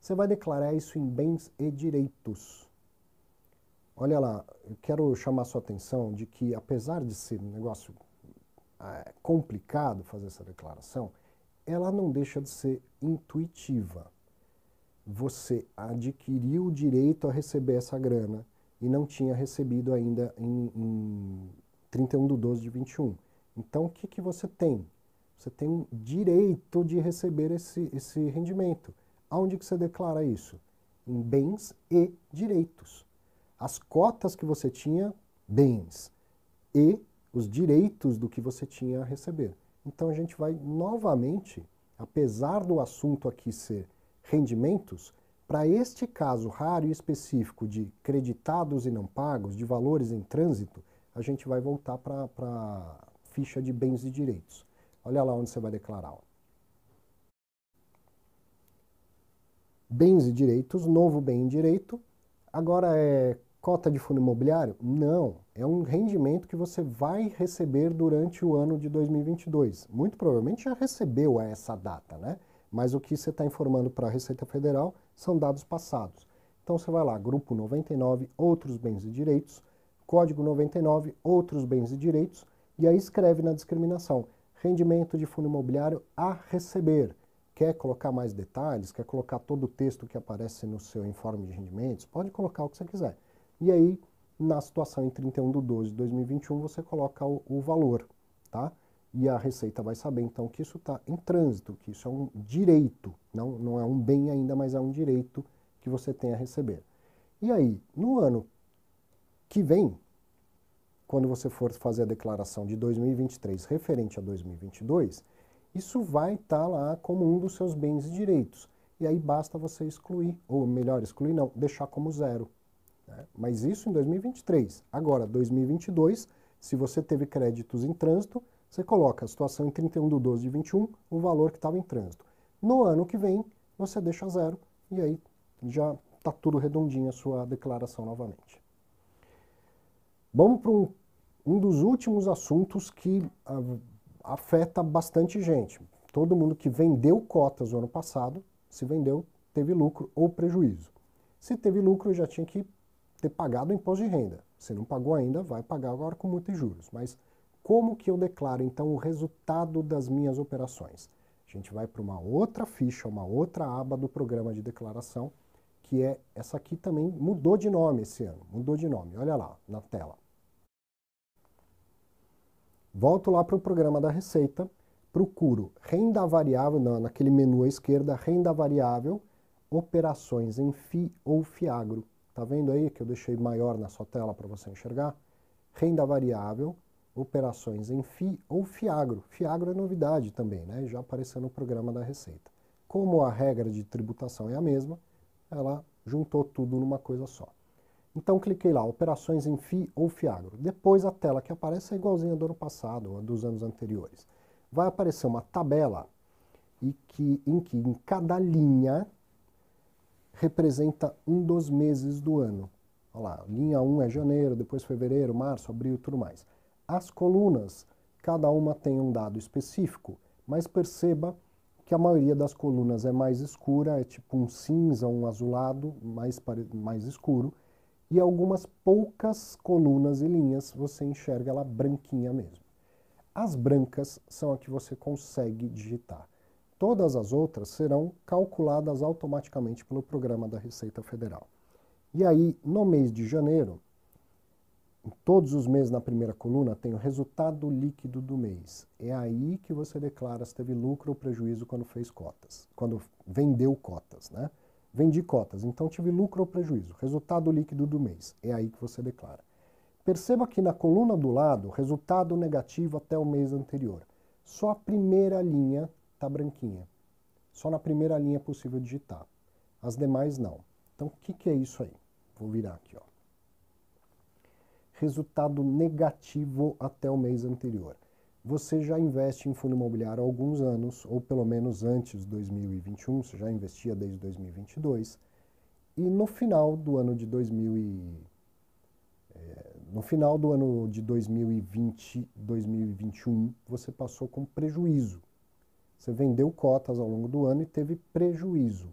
Você vai declarar isso em bens e direitos. Olha lá, eu quero chamar sua atenção de que, apesar de ser um negócio é, complicado fazer essa declaração, ela não deixa de ser intuitiva. Você adquiriu o direito a receber essa grana, e não tinha recebido ainda em, em 31 de 12 de 21. Então, o que, que você tem? Você tem um direito de receber esse, esse rendimento. Aonde que você declara isso? Em bens e direitos. As cotas que você tinha, bens, e os direitos do que você tinha a receber. Então, a gente vai novamente, apesar do assunto aqui ser rendimentos, para este caso raro e específico de creditados e não pagos, de valores em trânsito, a gente vai voltar para a ficha de bens e direitos. Olha lá onde você vai declarar. Ó. Bens e direitos, novo bem e direito. Agora é cota de fundo imobiliário? Não, é um rendimento que você vai receber durante o ano de 2022. Muito provavelmente já recebeu a essa data, né? Mas o que você está informando para a Receita Federal são dados passados. Então você vai lá, grupo 99, outros bens e direitos, código 99, outros bens e direitos, e aí escreve na discriminação, rendimento de fundo imobiliário a receber. Quer colocar mais detalhes, quer colocar todo o texto que aparece no seu informe de rendimentos, pode colocar o que você quiser. E aí, na situação em 31 de 12 de 2021, você coloca o, o valor, tá? E a Receita vai saber, então, que isso está em trânsito, que isso é um direito, não, não é um bem ainda, mas é um direito que você tem a receber. E aí, no ano que vem, quando você for fazer a declaração de 2023 referente a 2022, isso vai estar tá lá como um dos seus bens e direitos. E aí basta você excluir, ou melhor, excluir não, deixar como zero. Né? Mas isso em 2023. Agora, 2022, se você teve créditos em trânsito, você coloca a situação em 31 de 12 de 21, o valor que estava em trânsito. No ano que vem, você deixa zero e aí já está tudo redondinho a sua declaração novamente. Vamos para um, um dos últimos assuntos que a, afeta bastante gente. Todo mundo que vendeu cotas no ano passado, se vendeu, teve lucro ou prejuízo. Se teve lucro, já tinha que ter pagado o imposto de renda. Se não pagou ainda, vai pagar agora com muitos juros. Mas como que eu declaro, então, o resultado das minhas operações? A gente vai para uma outra ficha, uma outra aba do programa de declaração, que é essa aqui também mudou de nome esse ano, mudou de nome, olha lá na tela. Volto lá para o programa da Receita, procuro renda variável, na, naquele menu à esquerda, renda variável, operações em FI ou FIAGRO. Tá vendo aí que eu deixei maior na sua tela para você enxergar? Renda variável, operações em FI ou FIAGRO. FIAGRO é novidade também, né? já apareceu no programa da Receita. Como a regra de tributação é a mesma, ela juntou tudo numa coisa só. Então cliquei lá, operações em FI ou FIAGRO. Depois a tela que aparece é igualzinha do ano passado ou dos anos anteriores. Vai aparecer uma tabela e que, em que em cada linha representa um dos meses do ano. Olha lá, linha 1 é janeiro, depois fevereiro, março, abril tudo mais. As colunas, cada uma tem um dado específico, mas perceba que a maioria das colunas é mais escura, é tipo um cinza, um azulado mais, mais escuro, e algumas poucas colunas e linhas você enxerga ela branquinha mesmo. As brancas são a que você consegue digitar. Todas as outras serão calculadas automaticamente pelo programa da Receita Federal. E aí, no mês de janeiro, todos os meses na primeira coluna tem o resultado líquido do mês. É aí que você declara se teve lucro ou prejuízo quando fez cotas, quando vendeu cotas, né? Vendi cotas, então tive lucro ou prejuízo. Resultado líquido do mês. É aí que você declara. Perceba que na coluna do lado, resultado negativo até o mês anterior. Só a primeira linha está branquinha. Só na primeira linha é possível digitar. As demais não. Então, o que, que é isso aí? Vou virar aqui, ó resultado negativo até o mês anterior. Você já investe em fundo imobiliário há alguns anos, ou pelo menos antes de 2021, você já investia desde 2022, e no final do ano de 2000 e, é, no final do ano de 2020, 2021, você passou com prejuízo. Você vendeu cotas ao longo do ano e teve prejuízo.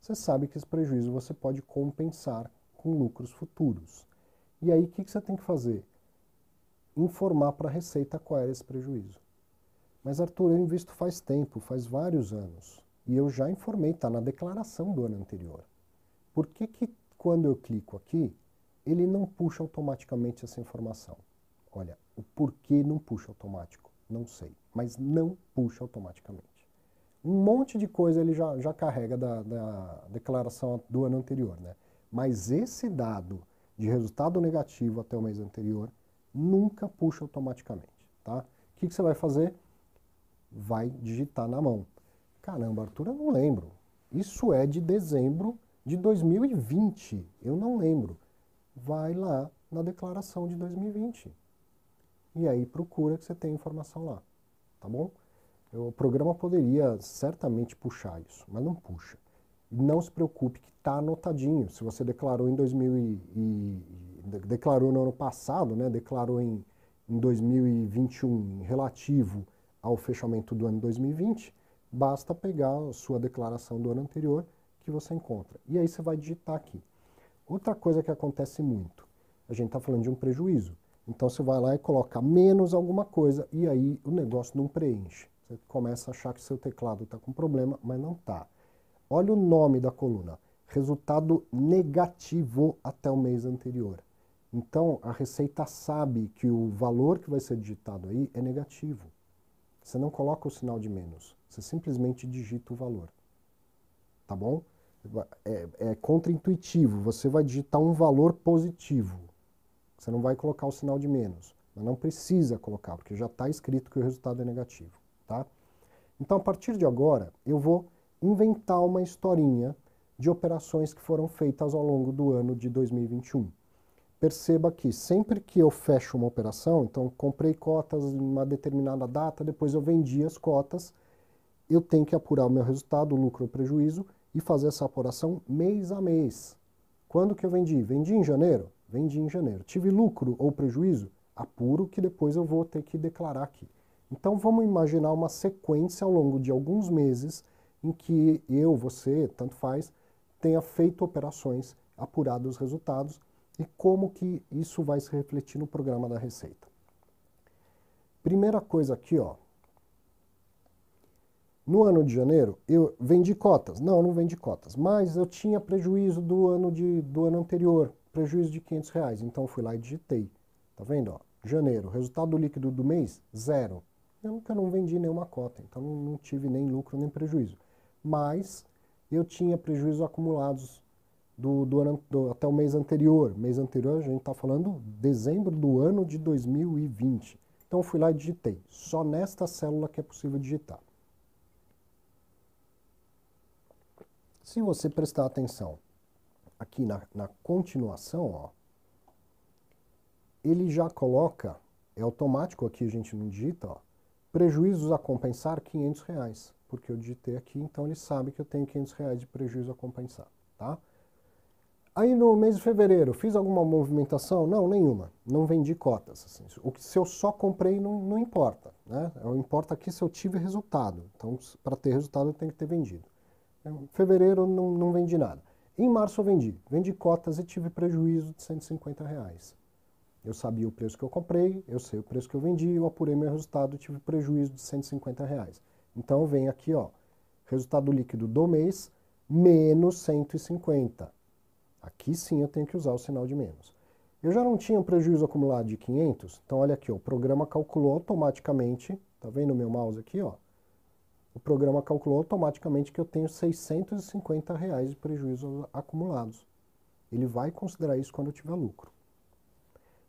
Você sabe que esse prejuízo você pode compensar com lucros futuros. E aí o que, que você tem que fazer? Informar para a Receita qual era esse prejuízo. Mas Arthur, eu invisto faz tempo, faz vários anos. E eu já informei, está na declaração do ano anterior. Por que, que quando eu clico aqui, ele não puxa automaticamente essa informação? Olha, o porquê não puxa automático, não sei. Mas não puxa automaticamente. Um monte de coisa ele já, já carrega da, da declaração do ano anterior, né? Mas esse dado de resultado negativo até o mês anterior, nunca puxa automaticamente, tá? O que, que você vai fazer? Vai digitar na mão. Caramba, Arthur, eu não lembro. Isso é de dezembro de 2020, eu não lembro. Vai lá na declaração de 2020. E aí procura que você tenha informação lá, tá bom? O programa poderia certamente puxar isso, mas não puxa não se preocupe que está anotadinho. Se você declarou em 2000 e, e, declarou no ano passado, né, declarou em, em 2021 relativo ao fechamento do ano 2020, basta pegar a sua declaração do ano anterior que você encontra. E aí você vai digitar aqui. Outra coisa que acontece muito, a gente está falando de um prejuízo. Então você vai lá e coloca menos alguma coisa e aí o negócio não preenche. Você começa a achar que seu teclado está com problema, mas não está. Olha o nome da coluna. Resultado negativo até o mês anterior. Então, a Receita sabe que o valor que vai ser digitado aí é negativo. Você não coloca o sinal de menos. Você simplesmente digita o valor. Tá bom? É, é contraintuitivo. Você vai digitar um valor positivo. Você não vai colocar o sinal de menos. Mas não precisa colocar, porque já está escrito que o resultado é negativo. Tá? Então, a partir de agora, eu vou inventar uma historinha de operações que foram feitas ao longo do ano de 2021. Perceba que sempre que eu fecho uma operação, então comprei cotas em uma determinada data, depois eu vendi as cotas, eu tenho que apurar o meu resultado, lucro ou prejuízo e fazer essa apuração mês a mês. Quando que eu vendi? Vendi em janeiro? Vendi em janeiro. Tive lucro ou prejuízo? Apuro que depois eu vou ter que declarar aqui. Então vamos imaginar uma sequência ao longo de alguns meses em que eu, você, tanto faz, tenha feito operações, apurado os resultados e como que isso vai se refletir no programa da Receita. Primeira coisa aqui, ó. No ano de janeiro, eu vendi cotas. Não, não vendi cotas, mas eu tinha prejuízo do ano, de, do ano anterior, prejuízo de 500 reais. Então, fui lá e digitei. Tá vendo? Ó, janeiro, resultado líquido do mês, zero. Eu nunca não vendi nenhuma cota, então não tive nem lucro nem prejuízo mas eu tinha prejuízos acumulados do, do, do, até o mês anterior. Mês anterior, a gente está falando dezembro do ano de 2020. Então eu fui lá e digitei. Só nesta célula que é possível digitar. Se você prestar atenção aqui na, na continuação, ó, ele já coloca, é automático aqui, a gente não digita, ó, prejuízos a compensar, 500 reais porque eu digitei aqui, então ele sabe que eu tenho 500 reais de prejuízo a compensar, tá? Aí no mês de fevereiro, fiz alguma movimentação? Não, nenhuma. Não vendi cotas. Assim. O que se eu só comprei não, não importa. Né? É, o importa aqui se eu tive resultado. Então, para ter resultado, eu tenho que ter vendido. Em é, fevereiro, não, não vendi nada. Em março, eu vendi. Vendi cotas e tive prejuízo de 150 reais. Eu sabia o preço que eu comprei, eu sei o preço que eu vendi, eu apurei meu resultado e tive prejuízo de 150 reais. Então, vem aqui, ó, resultado líquido do mês, menos 150. Aqui sim eu tenho que usar o sinal de menos. Eu já não tinha um prejuízo acumulado de 500, então olha aqui, ó, o programa calculou automaticamente, tá vendo o meu mouse aqui, ó? O programa calculou automaticamente que eu tenho 650 reais de prejuízo acumulados. Ele vai considerar isso quando eu tiver lucro.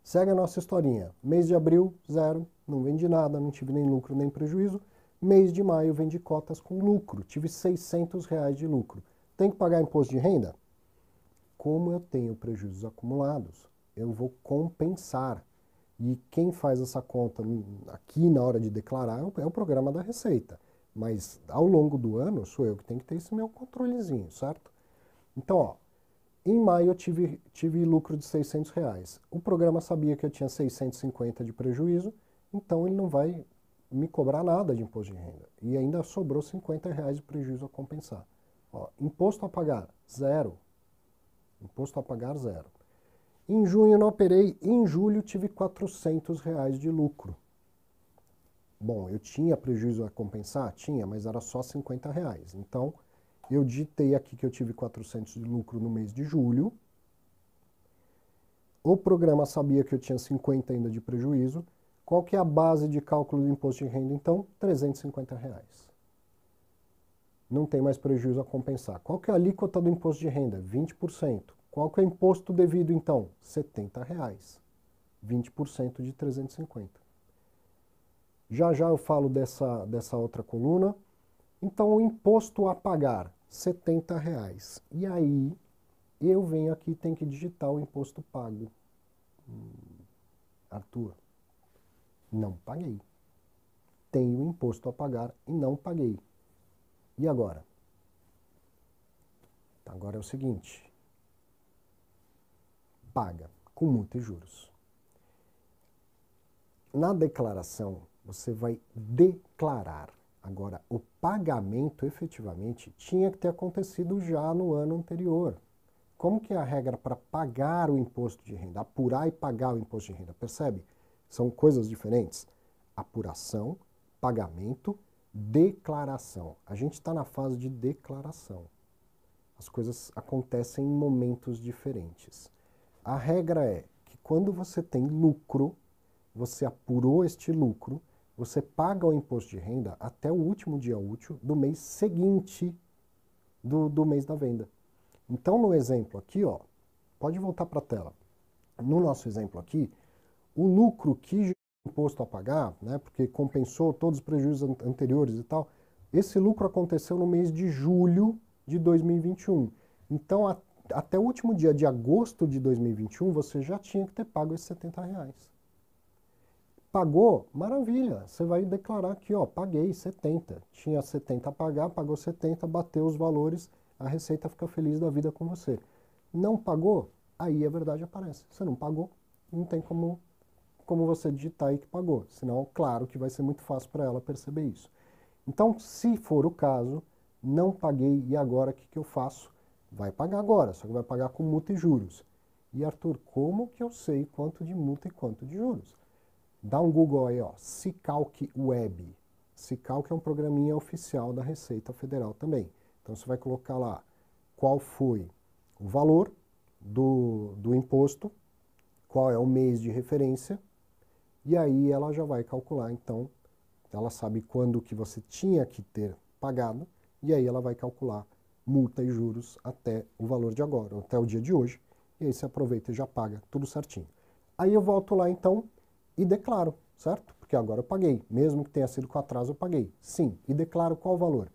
Segue a nossa historinha. Mês de abril, zero, não vendi nada, não tive nem lucro nem prejuízo. Mês de maio vendi cotas com lucro, tive 600 reais de lucro. Tem que pagar imposto de renda? Como eu tenho prejuízos acumulados, eu vou compensar. E quem faz essa conta aqui na hora de declarar é, é o programa da Receita. Mas ao longo do ano sou eu que tenho que ter esse meu controlezinho, certo? Então, ó, em maio eu tive, tive lucro de 600 reais. O programa sabia que eu tinha 650 de prejuízo, então ele não vai me cobrar nada de imposto de renda. E ainda sobrou 50 reais de prejuízo a compensar. Ó, imposto a pagar, zero. Imposto a pagar, zero. Em junho não operei, em julho tive 400 reais de lucro. Bom, eu tinha prejuízo a compensar? Tinha, mas era só 50 reais. Então, eu ditei aqui que eu tive 400 de lucro no mês de julho. O programa sabia que eu tinha 50 ainda de prejuízo. Qual que é a base de cálculo do imposto de renda, então? 350 reais. Não tem mais prejuízo a compensar. Qual que é a alíquota do imposto de renda? 20%. Qual que é o imposto devido, então? 70 reais. 20% de 350. Já já eu falo dessa, dessa outra coluna. Então, o imposto a pagar, 70 reais. E aí, eu venho aqui e tenho que digitar o imposto pago. Hum, Arthur, não paguei. Tenho imposto a pagar e não paguei. E agora? Tá, agora é o seguinte: paga com multa e juros. Na declaração, você vai declarar. Agora, o pagamento efetivamente tinha que ter acontecido já no ano anterior. Como que é a regra para pagar o imposto de renda? Apurar e pagar o imposto de renda, percebe? São coisas diferentes. Apuração, pagamento, declaração. A gente está na fase de declaração. As coisas acontecem em momentos diferentes. A regra é que quando você tem lucro, você apurou este lucro, você paga o imposto de renda até o último dia útil do mês seguinte do, do mês da venda. Então, no exemplo aqui, ó, pode voltar para a tela. No nosso exemplo aqui, o lucro que o imposto a pagar, né, porque compensou todos os prejuízos an anteriores e tal, esse lucro aconteceu no mês de julho de 2021. Então, a, até o último dia de agosto de 2021, você já tinha que ter pago esses 70 reais. Pagou? Maravilha! Você vai declarar aqui, ó, paguei 70. Tinha 70 a pagar, pagou 70, bateu os valores, a Receita fica feliz da vida com você. Não pagou? Aí a é verdade aparece. Você não pagou, não tem como como você digitar e que pagou. Senão, claro que vai ser muito fácil para ela perceber isso. Então, se for o caso, não paguei e agora o que, que eu faço? Vai pagar agora, só que vai pagar com multa e juros. E Arthur, como que eu sei quanto de multa e quanto de juros? Dá um Google aí, ó, Cicalc Web. Cicalc é um programinha oficial da Receita Federal também. Então você vai colocar lá qual foi o valor do, do imposto, qual é o mês de referência, e aí ela já vai calcular, então, ela sabe quando que você tinha que ter pagado, e aí ela vai calcular multa e juros até o valor de agora, até o dia de hoje, e aí você aproveita e já paga tudo certinho. Aí eu volto lá, então, e declaro, certo? Porque agora eu paguei, mesmo que tenha sido com atraso, eu paguei. Sim, e declaro qual o valor?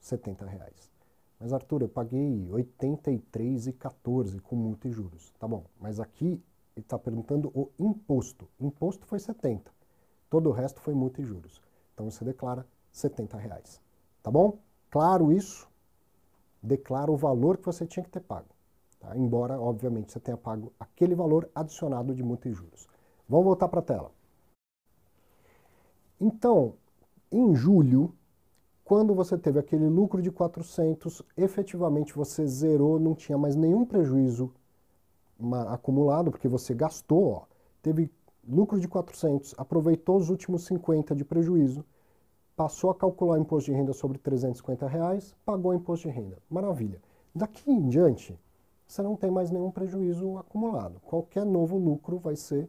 70 reais. Mas Arthur, eu paguei 83,14 com multa e juros. Tá bom, mas aqui ele está perguntando o imposto. imposto foi 70. Todo o resto foi multa e juros. Então você declara 70 reais. Tá bom? Claro isso? Declara o valor que você tinha que ter pago. Tá? Embora, obviamente, você tenha pago aquele valor adicionado de multa e juros. Vamos voltar para a tela. Então, em julho, quando você teve aquele lucro de 400, efetivamente você zerou, não tinha mais nenhum prejuízo acumulado, porque você gastou, ó, teve lucro de 400, aproveitou os últimos 50 de prejuízo, passou a calcular imposto de renda sobre 350 reais, pagou imposto de renda. Maravilha. Daqui em diante, você não tem mais nenhum prejuízo acumulado. Qualquer novo lucro vai ser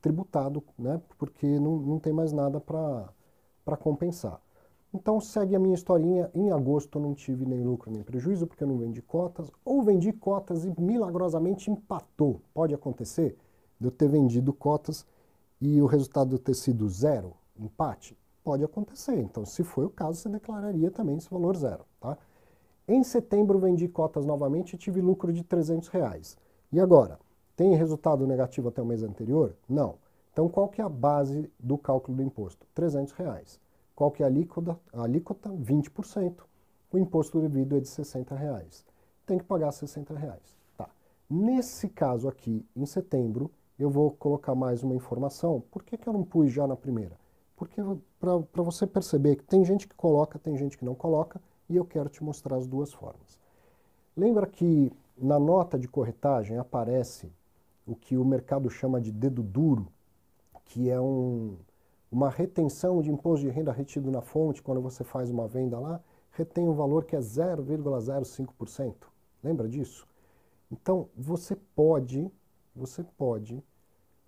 tributado, né, porque não, não tem mais nada para compensar. Então segue a minha historinha, em agosto eu não tive nem lucro nem prejuízo, porque eu não vendi cotas, ou vendi cotas e milagrosamente empatou. Pode acontecer de eu ter vendido cotas e o resultado ter sido zero, empate? Pode acontecer. Então se foi o caso, você declararia também esse valor zero, tá? Em setembro vendi cotas novamente e tive lucro de 300 reais. E agora? Tem resultado negativo até o mês anterior? Não. Então qual que é a base do cálculo do imposto? 300 reais. Qual que é a alíquota? A alíquota, 20%. O imposto devido é de 60 reais. Tem que pagar 60 reais. Tá. Nesse caso aqui, em setembro, eu vou colocar mais uma informação. Por que, que eu não pus já na primeira? Porque para você perceber que tem gente que coloca, tem gente que não coloca, e eu quero te mostrar as duas formas. Lembra que na nota de corretagem aparece o que o mercado chama de dedo duro, que é um, uma retenção de imposto de renda retido na fonte, quando você faz uma venda lá, retém um valor que é 0,05%. Lembra disso? Então, você pode, você pode,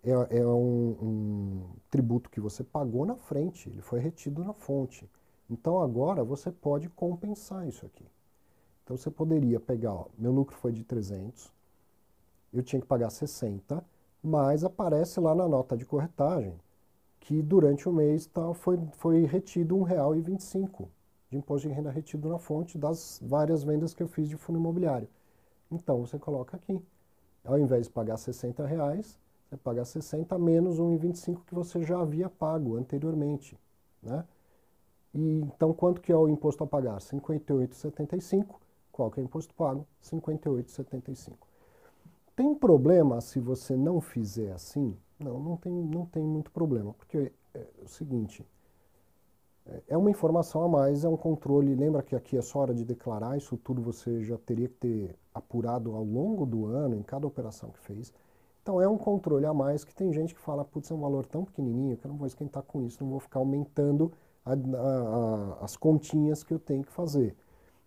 é, é um, um, tributo que você pagou na frente, ele foi retido na fonte. Então, agora você pode compensar isso aqui. Então, você poderia pegar, ó, meu lucro foi de 300, eu tinha que pagar 60, mas aparece lá na nota de corretagem que durante o mês tal foi foi retido um real e vinte e cinco de imposto de renda retido na fonte das várias vendas que eu fiz de fundo imobiliário. Então você coloca aqui, ao invés de pagar sessenta reais, você paga sessenta menos um e vinte e cinco que você já havia pago anteriormente, né? E, então quanto que é o imposto a pagar? Cinquenta e oito setenta e cinco. Qual que é o imposto pago? Cinquenta e oito setenta e cinco. Tem problema se você não fizer assim? Não, não tem, não tem muito problema, porque é, é o seguinte, é, é uma informação a mais, é um controle, lembra que aqui é só hora de declarar, isso tudo você já teria que ter apurado ao longo do ano, em cada operação que fez. Então é um controle a mais que tem gente que fala, putz, é um valor tão pequenininho que eu não vou esquentar com isso, não vou ficar aumentando a, a, a, as continhas que eu tenho que fazer.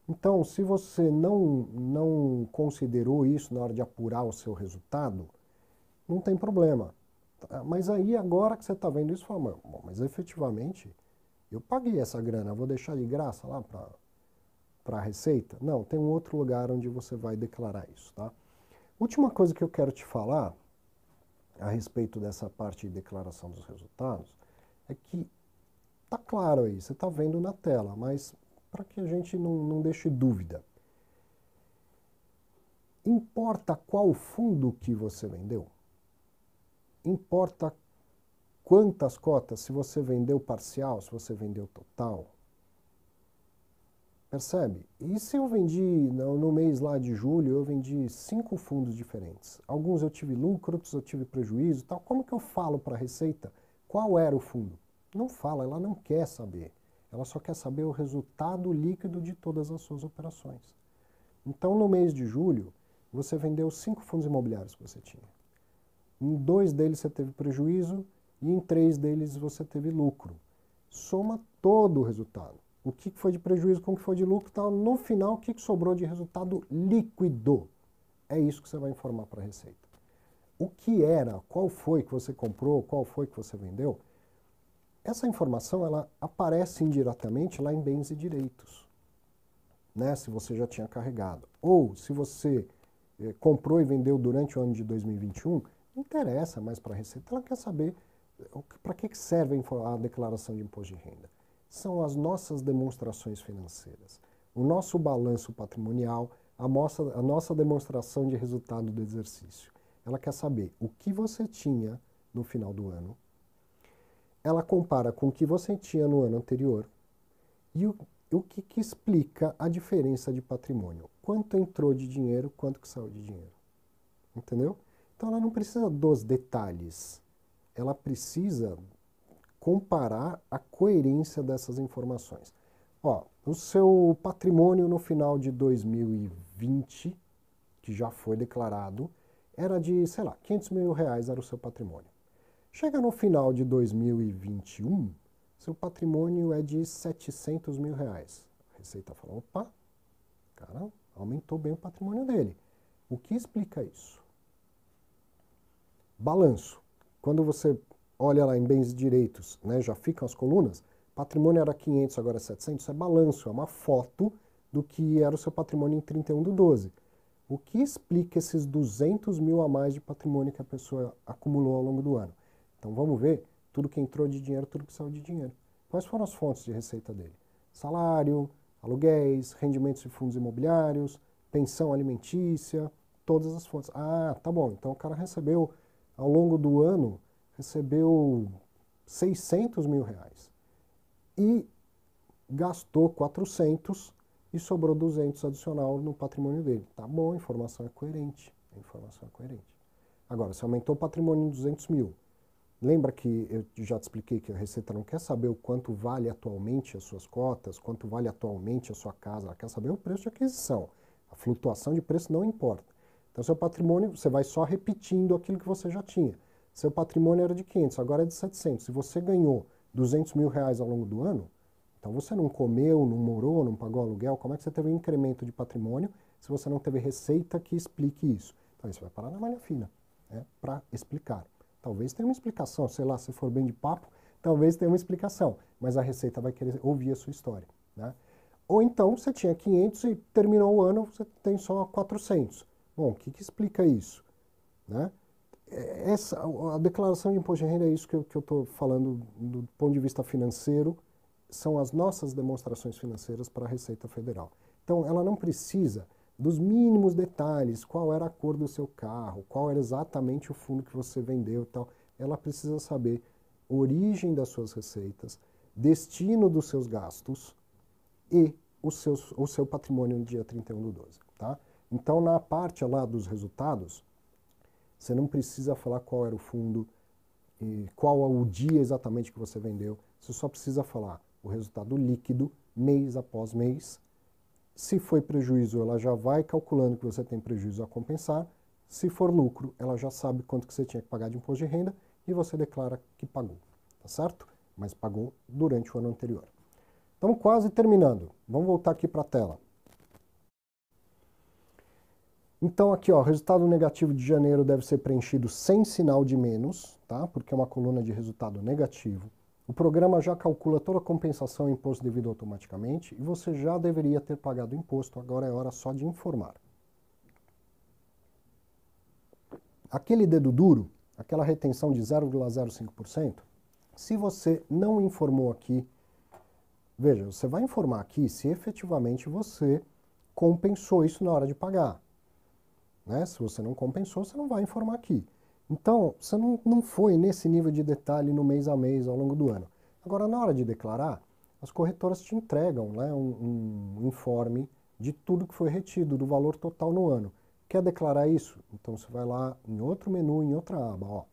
Então, se você não, não considerou isso na hora de apurar o seu resultado, não tem problema. Tá, mas aí, agora que você está vendo isso, fala, bom, mas efetivamente eu paguei essa grana, vou deixar de graça lá para a Receita? Não, tem um outro lugar onde você vai declarar isso, tá? Última coisa que eu quero te falar a respeito dessa parte de declaração dos resultados é que tá claro aí, você está vendo na tela, mas para que a gente não, não deixe dúvida. Importa qual fundo que você vendeu? importa quantas cotas, se você vendeu parcial, se você vendeu total. Percebe? E se eu vendi, no mês lá de julho, eu vendi cinco fundos diferentes. Alguns eu tive lucro, outros eu tive prejuízo tal. Como que eu falo para a Receita qual era o fundo? Não fala, ela não quer saber. Ela só quer saber o resultado líquido de todas as suas operações. Então, no mês de julho, você vendeu cinco fundos imobiliários que você tinha. Em dois deles você teve prejuízo e em três deles você teve lucro. Soma todo o resultado. O que foi de prejuízo com o que foi de lucro, tal. no final o que sobrou de resultado líquido. É isso que você vai informar para a Receita. O que era, qual foi que você comprou, qual foi que você vendeu, essa informação ela aparece indiretamente lá em bens e direitos. Né? Se você já tinha carregado. Ou se você eh, comprou e vendeu durante o ano de 2021, não interessa mais para a Receita, ela quer saber para que serve a declaração de imposto de renda. São as nossas demonstrações financeiras, o nosso balanço patrimonial, a nossa, a nossa demonstração de resultado do exercício. Ela quer saber o que você tinha no final do ano, ela compara com o que você tinha no ano anterior e o, o que, que explica a diferença de patrimônio. Quanto entrou de dinheiro, quanto que saiu de dinheiro. Entendeu? Então ela não precisa dos detalhes, ela precisa comparar a coerência dessas informações. Ó, o seu patrimônio no final de 2020, que já foi declarado, era de, sei lá, 500 mil reais era o seu patrimônio. Chega no final de 2021, seu patrimônio é de 700 mil reais. A Receita fala, opa, cara, aumentou bem o patrimônio dele. O que explica isso? Balanço. Quando você olha lá em bens e direitos, né, já ficam as colunas, patrimônio era 500, agora é 700, isso é balanço, é uma foto do que era o seu patrimônio em 31 do 12. O que explica esses 200 mil a mais de patrimônio que a pessoa acumulou ao longo do ano? Então vamos ver tudo que entrou de dinheiro, tudo que saiu de dinheiro. Quais foram as fontes de receita dele? Salário, aluguéis, rendimentos de fundos imobiliários, pensão alimentícia, todas as fontes. Ah, tá bom, então o cara recebeu ao longo do ano, recebeu 600 mil reais e gastou 400 e sobrou 200 adicional no patrimônio dele. Tá bom, a informação é coerente. A informação é coerente. Agora, se aumentou o patrimônio em 200 mil, lembra que eu já te expliquei que a Receita não quer saber o quanto vale atualmente as suas cotas, quanto vale atualmente a sua casa, ela quer saber o preço de aquisição. A flutuação de preço não importa. Então, seu patrimônio, você vai só repetindo aquilo que você já tinha. Seu patrimônio era de 500, agora é de 700. Se você ganhou 200 mil reais ao longo do ano, então você não comeu, não morou, não pagou aluguel, como é que você teve um incremento de patrimônio se você não teve receita que explique isso? Então isso vai parar na malha fina, né, para explicar. Talvez tenha uma explicação, sei lá, se for bem de papo, talvez tenha uma explicação, mas a receita vai querer ouvir a sua história, né? Ou então você tinha 500 e terminou o ano, você tem só 400. Bom, o que, que explica isso? Né? É, essa, a declaração de imposto de renda é isso que eu estou falando do ponto de vista financeiro, são as nossas demonstrações financeiras para a Receita Federal. Então, ela não precisa dos mínimos detalhes, qual era a cor do seu carro, qual era exatamente o fundo que você vendeu tal. Ela precisa saber origem das suas receitas, destino dos seus gastos e o seu, o seu patrimônio no dia 31 do 12, tá? Então, na parte lá dos resultados, você não precisa falar qual era o fundo, e qual é o dia exatamente que você vendeu. Você só precisa falar o resultado líquido mês após mês. Se foi prejuízo, ela já vai calculando que você tem prejuízo a compensar. Se for lucro, ela já sabe quanto que você tinha que pagar de imposto de renda e você declara que pagou, tá certo? Mas pagou durante o ano anterior. Estamos quase terminando. Vamos voltar aqui para a tela. Então aqui, ó, resultado negativo de janeiro deve ser preenchido sem sinal de menos, tá? Porque é uma coluna de resultado negativo. O programa já calcula toda a compensação e imposto devido automaticamente e você já deveria ter pagado o imposto, agora é hora só de informar. Aquele dedo duro, aquela retenção de 0,05%, se você não informou aqui, veja, você vai informar aqui se efetivamente você compensou isso na hora de pagar. Né? Se você não compensou, você não vai informar aqui. Então, você não, não foi nesse nível de detalhe no mês a mês, ao longo do ano. Agora, na hora de declarar, as corretoras te entregam né, um, um informe de tudo que foi retido, do valor total no ano. Quer declarar isso? Então você vai lá em outro menu, em outra aba, ó,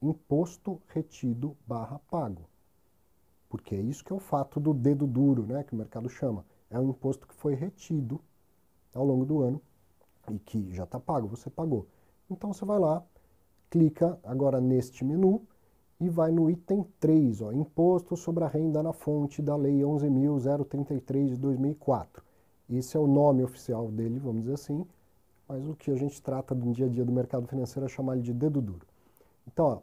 imposto retido barra pago. Porque é isso que é o fato do dedo duro, né, que o mercado chama. É um imposto que foi retido ao longo do ano e que já está pago, você pagou. Então você vai lá, clica agora neste menu e vai no item 3, ó, Imposto sobre a Renda na Fonte da Lei 11.033 de 2004. Esse é o nome oficial dele, vamos dizer assim, mas o que a gente trata no dia a dia do mercado financeiro é chamar ele de dedo duro. Então, ó,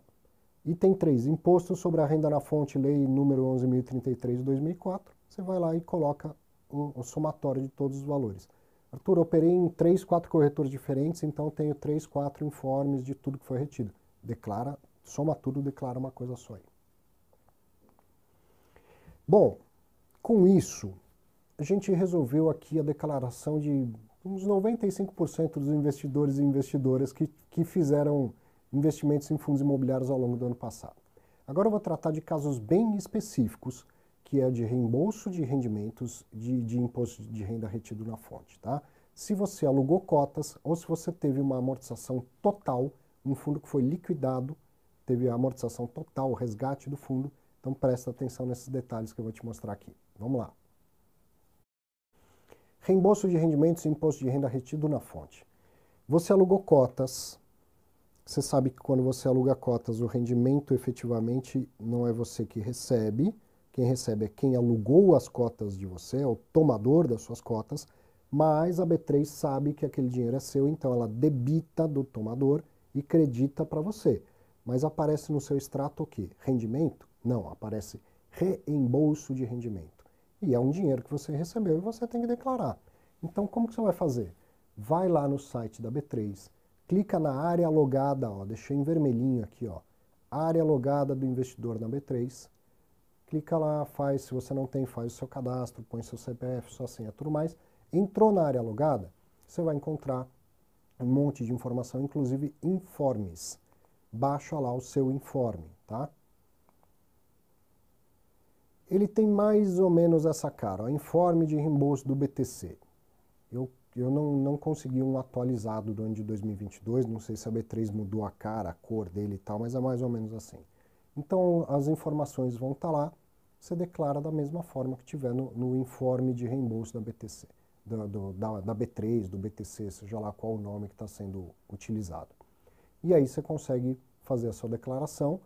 item 3, Imposto sobre a Renda na Fonte, Lei número 11.033 de 2004, você vai lá e coloca o somatório de todos os valores. Arthur, operei em três, quatro corretores diferentes, então tenho três, quatro informes de tudo que foi retido. Declara, soma tudo, declara uma coisa só aí. Bom, com isso, a gente resolveu aqui a declaração de uns 95% dos investidores e investidoras que, que fizeram investimentos em fundos imobiliários ao longo do ano passado. Agora eu vou tratar de casos bem específicos que é de reembolso de rendimentos de, de imposto de renda retido na fonte, tá? Se você alugou cotas ou se você teve uma amortização total, um fundo que foi liquidado, teve a amortização total, o resgate do fundo, então presta atenção nesses detalhes que eu vou te mostrar aqui. Vamos lá. Reembolso de rendimentos e imposto de renda retido na fonte. Você alugou cotas, você sabe que quando você aluga cotas, o rendimento efetivamente não é você que recebe, quem recebe é quem alugou as cotas de você, é o tomador das suas cotas, mas a B3 sabe que aquele dinheiro é seu, então ela debita do tomador e credita para você. Mas aparece no seu extrato o quê? Rendimento? Não, aparece reembolso de rendimento. E é um dinheiro que você recebeu e você tem que declarar. Então, como que você vai fazer? Vai lá no site da B3, clica na área logada, ó, deixei em vermelhinho aqui, ó, área logada do investidor na B3, clica lá, faz, se você não tem, faz o seu cadastro, põe seu CPF, sua senha, tudo mais. Entrou na área logada, você vai encontrar um monte de informação, inclusive informes. Baixa lá o seu informe, tá? Ele tem mais ou menos essa cara, ó, informe de reembolso do BTC. Eu, eu não, não consegui um atualizado do ano de 2022, não sei se a B3 mudou a cara, a cor dele e tal, mas é mais ou menos assim. Então as informações vão estar tá lá, você declara da mesma forma que tiver no, no informe de reembolso da BTC, da, do, da, da, B3, do BTC, seja lá qual o nome que está sendo utilizado. E aí você consegue fazer a sua declaração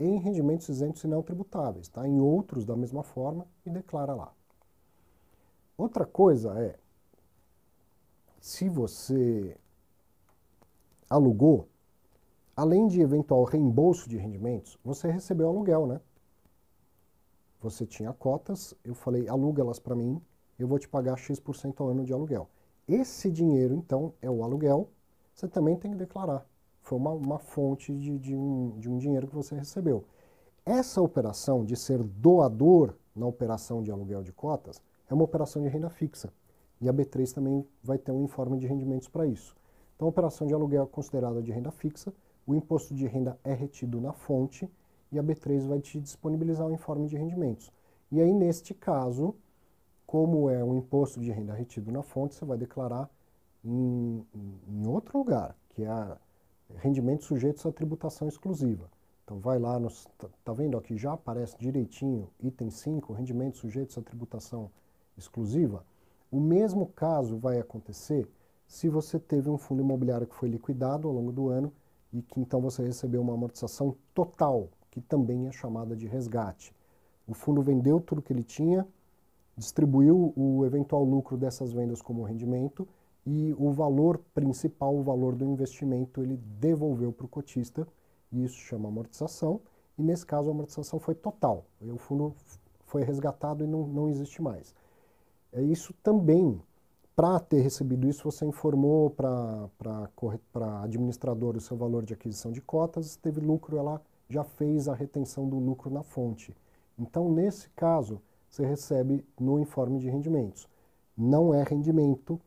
em rendimentos isentos e não tributáveis, tá? em outros da mesma forma e declara lá. Outra coisa é, se você alugou, além de eventual reembolso de rendimentos, você recebeu aluguel, né? você tinha cotas, eu falei, aluga elas para mim, eu vou te pagar X% ao ano de aluguel. Esse dinheiro, então, é o aluguel, você também tem que declarar. Foi uma, uma fonte de, de, um, de um dinheiro que você recebeu. Essa operação de ser doador na operação de aluguel de cotas é uma operação de renda fixa. E a B3 também vai ter um informe de rendimentos para isso. Então, a operação de aluguel é considerada de renda fixa, o imposto de renda é retido na fonte, e a B3 vai te disponibilizar um informe de rendimentos. E aí, neste caso, como é um imposto de renda retido na fonte, você vai declarar em, em outro lugar, que é rendimentos sujeitos à tributação exclusiva. Então vai lá, nos, tá, tá vendo aqui, já aparece direitinho, item 5, rendimentos sujeitos à tributação exclusiva. O mesmo caso vai acontecer se você teve um fundo imobiliário que foi liquidado ao longo do ano e que então você recebeu uma amortização total que também é chamada de resgate. O fundo vendeu tudo que ele tinha, distribuiu o eventual lucro dessas vendas como rendimento e o valor principal, o valor do investimento, ele devolveu para o cotista, e isso chama amortização, e nesse caso a amortização foi total, o fundo foi resgatado e não, não existe mais. É isso também, para ter recebido isso, você informou para a administradora o seu valor de aquisição de cotas, teve lucro, ela já fez a retenção do lucro na fonte. Então, nesse caso, você recebe no informe de rendimentos. Não é rendimento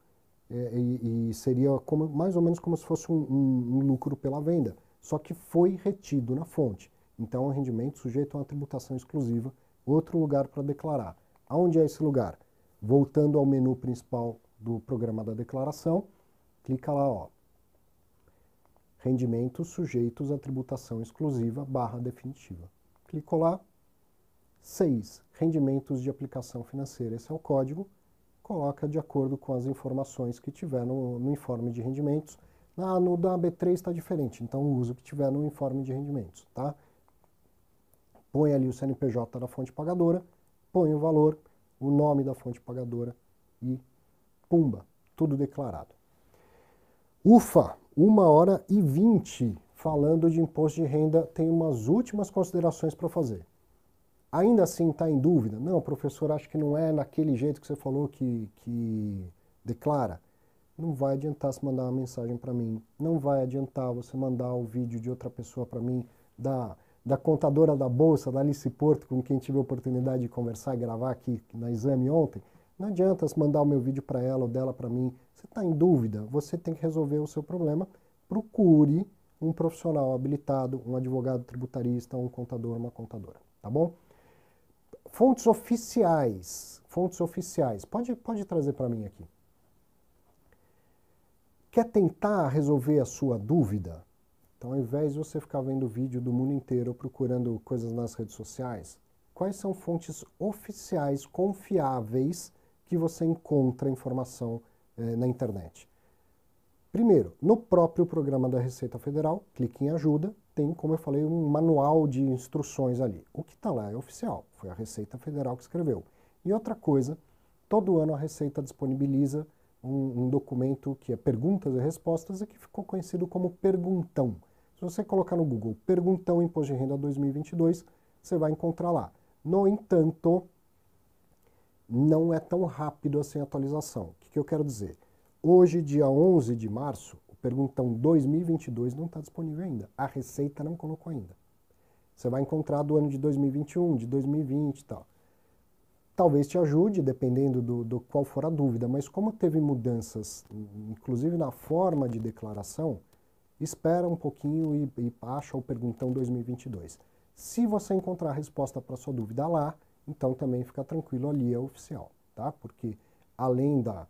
é, e, e, seria como, mais ou menos como se fosse um, um, um lucro pela venda, só que foi retido na fonte. Então, é um rendimento sujeito a uma tributação exclusiva, outro lugar para declarar. Aonde é esse lugar? Voltando ao menu principal do programa da declaração, clica lá, ó, rendimentos sujeitos à tributação exclusiva barra definitiva. Clico lá. 6. Rendimentos de aplicação financeira. Esse é o código. Coloca de acordo com as informações que tiver no, no informe de rendimentos. na ah, no da B3 está diferente, então use o que tiver no informe de rendimentos, tá? Põe ali o CNPJ da fonte pagadora, põe o valor, o nome da fonte pagadora e pumba, tudo declarado. Ufa! uma hora e vinte falando de imposto de renda, tem umas últimas considerações para fazer. Ainda assim está em dúvida? Não, professor, acho que não é naquele jeito que você falou que, que declara. Não vai adiantar se mandar uma mensagem para mim, não vai adiantar você mandar o vídeo de outra pessoa para mim, da, da contadora da Bolsa, da Alice Porto, com quem tive a oportunidade de conversar e gravar aqui na exame ontem, não adianta mandar o meu vídeo para ela ou dela para mim. Você está em dúvida, você tem que resolver o seu problema. Procure um profissional habilitado, um advogado tributarista, um contador, uma contadora, tá bom? Fontes oficiais, fontes oficiais. Pode, pode trazer para mim aqui. Quer tentar resolver a sua dúvida? Então, ao invés de você ficar vendo vídeo do mundo inteiro procurando coisas nas redes sociais, quais são fontes oficiais confiáveis que você encontra informação eh, na internet. Primeiro, no próprio programa da Receita Federal, clique em ajuda, tem, como eu falei, um manual de instruções ali. O que está lá é oficial, foi a Receita Federal que escreveu. E outra coisa, todo ano a Receita disponibiliza um, um documento que é perguntas e respostas e que ficou conhecido como Perguntão. Se você colocar no Google Perguntão Imposto de Renda 2022, você vai encontrar lá. No entanto, não é tão rápido assim a atualização. O que, que eu quero dizer? Hoje, dia 11 de março, o Perguntão 2022 não está disponível ainda. A Receita não colocou ainda. Você vai encontrar do ano de 2021, de 2020 e tal. Talvez te ajude, dependendo do, do qual for a dúvida, mas como teve mudanças, inclusive na forma de declaração, espera um pouquinho e, e acha o Perguntão 2022. Se você encontrar a resposta para sua dúvida lá, então também fica tranquilo, ali é oficial, tá? Porque além da...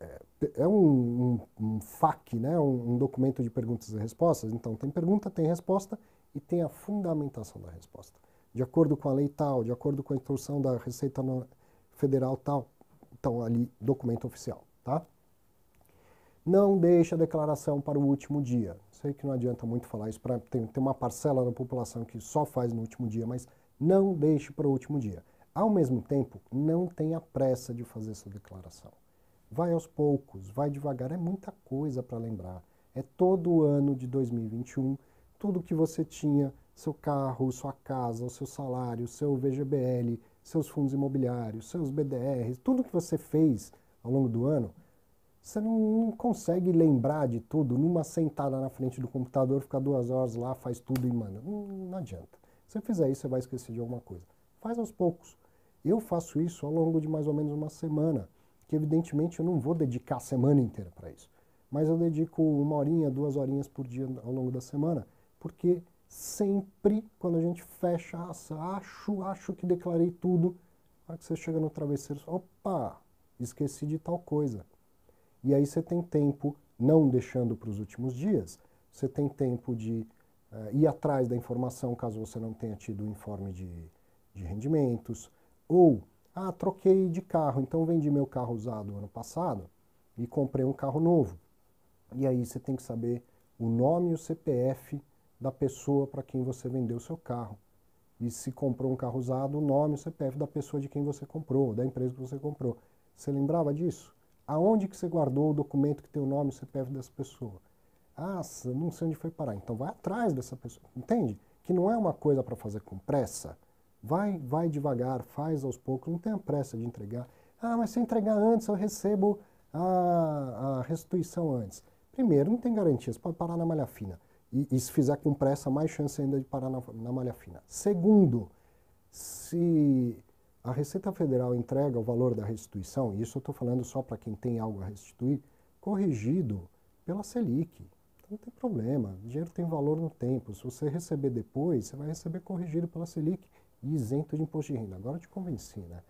É, é um, um, um, FAQ, né? Um, um documento de perguntas e respostas, então tem pergunta, tem resposta e tem a fundamentação da resposta. De acordo com a lei tal, de acordo com a instrução da Receita Federal tal, então ali documento oficial, tá? Não deixe a declaração para o último dia. Sei que não adianta muito falar isso, para tem, tem uma parcela da população que só faz no último dia, mas não deixe para o último dia. Ao mesmo tempo, não tenha pressa de fazer sua declaração. Vai aos poucos, vai devagar, é muita coisa para lembrar. É todo o ano de 2021, tudo que você tinha, seu carro, sua casa, o seu salário, seu VGBL, seus fundos imobiliários, seus BDRs, tudo que você fez ao longo do ano, você não, consegue lembrar de tudo numa sentada na frente do computador, ficar duas horas lá, faz tudo e manda. não, não adianta. Se você fizer isso, você vai esquecer de alguma coisa. Faz aos poucos. Eu faço isso ao longo de mais ou menos uma semana, que evidentemente eu não vou dedicar a semana inteira para isso. Mas eu dedico uma horinha, duas horinhas por dia ao longo da semana, porque sempre quando a gente fecha, acho, acho que declarei tudo, na hora que você chega no travesseiro, opa, esqueci de tal coisa. E aí você tem tempo, não deixando para os últimos dias, você tem tempo de uh, ir atrás da informação caso você não tenha tido o informe de, de rendimentos, ou, ah, troquei de carro, então vendi meu carro usado ano passado e comprei um carro novo. E aí você tem que saber o nome e o CPF da pessoa para quem você vendeu o seu carro. E se comprou um carro usado, o nome e o CPF da pessoa de quem você comprou, da empresa que você comprou. Você lembrava disso? Aonde que você guardou o documento que tem o nome e o CPF dessa pessoa? Ah, não sei onde foi parar. Então vai atrás dessa pessoa. Entende? Que não é uma coisa para fazer com pressa. Vai, vai devagar, faz aos poucos, não tenha pressa de entregar. Ah, mas se eu entregar antes, eu recebo a, a restituição antes. Primeiro, não tem garantias para parar na malha fina. E, e, se fizer com pressa, mais chance ainda de parar na, na malha fina. Segundo, se a Receita Federal entrega o valor da restituição, e isso eu estou falando só para quem tem algo a restituir, corrigido pela Selic não tem problema. O dinheiro tem valor no tempo. Se você receber depois, você vai receber corrigido pela Selic e isento de imposto de renda. Agora eu te convenci, né?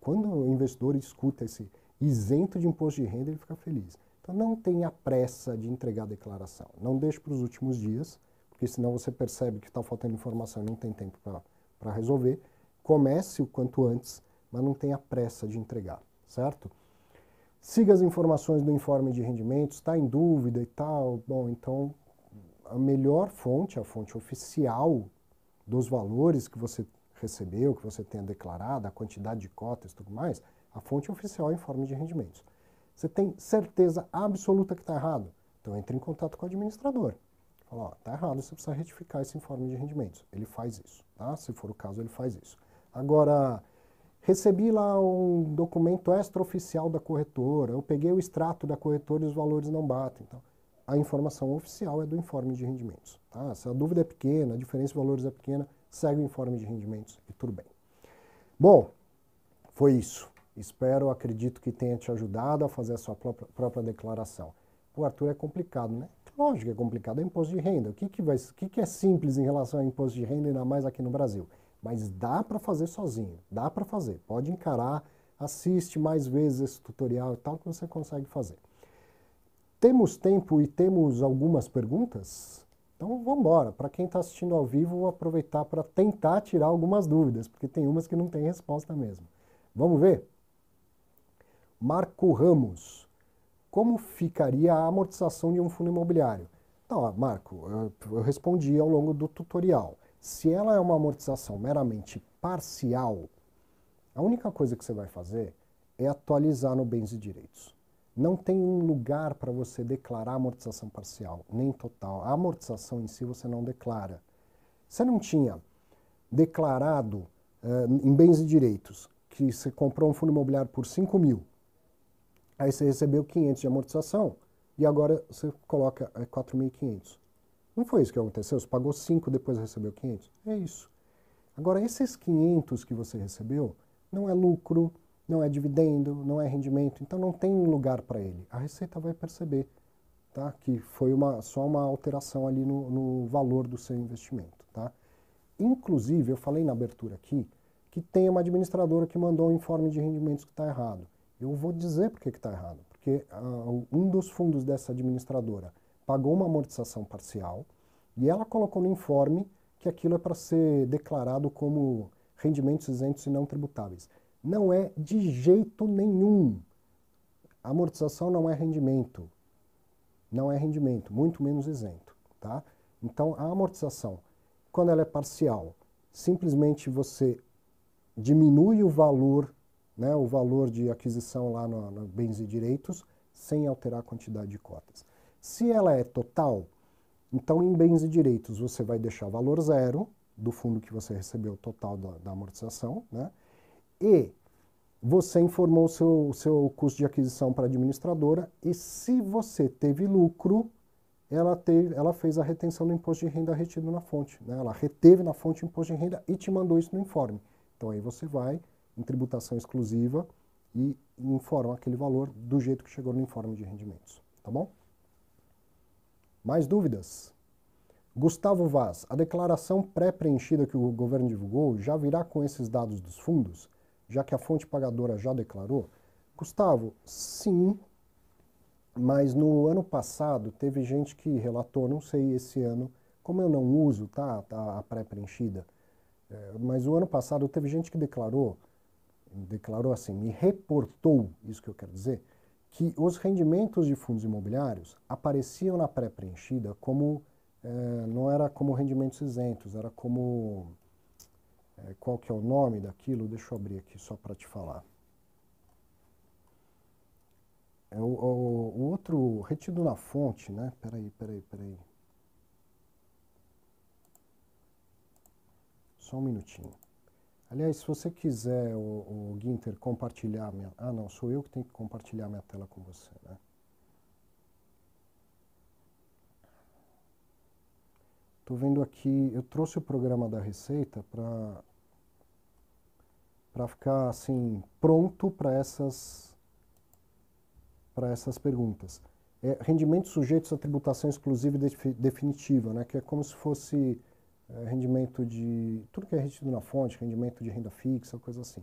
Quando o investidor escuta esse isento de imposto de renda, ele fica feliz. Então não tenha pressa de entregar a declaração. Não deixe para os últimos dias, porque senão você percebe que está faltando informação e não tem tempo para resolver. Comece o quanto antes, mas não tenha pressa de entregar, certo? siga as informações do informe de rendimentos, está em dúvida e tal. Bom, então a melhor fonte, a fonte oficial dos valores que você recebeu, que você tenha declarado, a quantidade de cotas e tudo mais, a fonte oficial é informe de rendimentos. Você tem certeza absoluta que está errado? Então entre em contato com o administrador. Fala, ó, tá errado, você precisa retificar esse informe de rendimentos. Ele faz isso, tá? Se for o caso, ele faz isso. Agora, Recebi lá um documento extraoficial da corretora, eu peguei o extrato da corretora e os valores não batem. Então, a informação oficial é do informe de rendimentos. Tá? Se a dúvida é pequena, a diferença de valores é pequena, segue o informe de rendimentos e tudo bem. Bom, foi isso. Espero, acredito que tenha te ajudado a fazer a sua própria, própria declaração. O Arthur é complicado, né? Lógico que é complicado, é imposto de renda. O que, que, vai, o que, que é simples em relação ao imposto de renda, ainda mais aqui no Brasil? Mas dá para fazer sozinho, dá para fazer. Pode encarar, assiste mais vezes esse tutorial e tal que você consegue fazer. Temos tempo e temos algumas perguntas? Então vamos embora. Para quem está assistindo ao vivo, vou aproveitar para tentar tirar algumas dúvidas, porque tem umas que não tem resposta mesmo. Vamos ver? Marco Ramos. Como ficaria a amortização de um fundo imobiliário? Então, Marco, eu, eu respondi ao longo do tutorial. Se ela é uma amortização meramente parcial, a única coisa que você vai fazer é atualizar no bens e direitos. Não tem um lugar para você declarar amortização parcial, nem total. A amortização em si você não declara. Você não tinha declarado eh, em bens e direitos que você comprou um fundo imobiliário por 5 mil, aí você recebeu 500 de amortização e agora você coloca é, 4.500. Não foi isso que aconteceu? Você pagou 5, depois recebeu 500? É isso. Agora, esses 500 que você recebeu não é lucro, não é dividendo, não é rendimento, então não tem lugar para ele. A Receita vai perceber tá? que foi uma, só uma alteração ali no, no valor do seu investimento. Tá? Inclusive, eu falei na abertura aqui que tem uma administradora que mandou um informe de rendimentos que está errado. Eu vou dizer por que está errado, porque uh, um dos fundos dessa administradora pagou uma amortização parcial e ela colocou no informe que aquilo é para ser declarado como rendimentos isentos e não tributáveis. Não é de jeito nenhum. amortização não é rendimento. Não é rendimento, muito menos isento. Tá? Então, a amortização, quando ela é parcial, simplesmente você diminui o valor, né, o valor de aquisição lá no, no bens e direitos, sem alterar a quantidade de cotas. Se ela é total, então em bens e direitos você vai deixar valor zero do fundo que você recebeu total da, da amortização, né? E você informou o seu, o seu custo de aquisição para a administradora e se você teve lucro, ela, teve, ela fez a retenção do imposto de renda retido na fonte. Né? Ela reteve na fonte o imposto de renda e te mandou isso no informe. Então aí você vai em tributação exclusiva e informa aquele valor do jeito que chegou no informe de rendimentos. Tá bom? Mais dúvidas? Gustavo Vaz, a declaração pré-preenchida que o governo divulgou já virá com esses dados dos fundos, já que a fonte pagadora já declarou? Gustavo, sim, mas no ano passado teve gente que relatou, não sei esse ano, como eu não uso tá, tá a pré-preenchida, é, mas o ano passado teve gente que declarou, declarou assim, me reportou, isso que eu quero dizer, que os rendimentos de fundos imobiliários apareciam na pré-preenchida como, eh, não era como rendimentos isentos, era como, eh, qual que é o nome daquilo? Deixa eu abrir aqui só para te falar. É o, é o, o, outro, retido na fonte, né? Peraí, peraí, peraí. Só um minutinho. Aliás, se você quiser, o, o Guinter, compartilhar minha... Ah, não, sou eu que tenho que compartilhar minha tela com você, né? Estou vendo aqui, eu trouxe o programa da receita para para ficar assim pronto para essas para essas perguntas. É, rendimentos sujeitos à tributação exclusiva e definitiva, né? Que é como se fosse eh, rendimento de tudo que é retido na fonte, rendimento de renda fixa, coisa assim.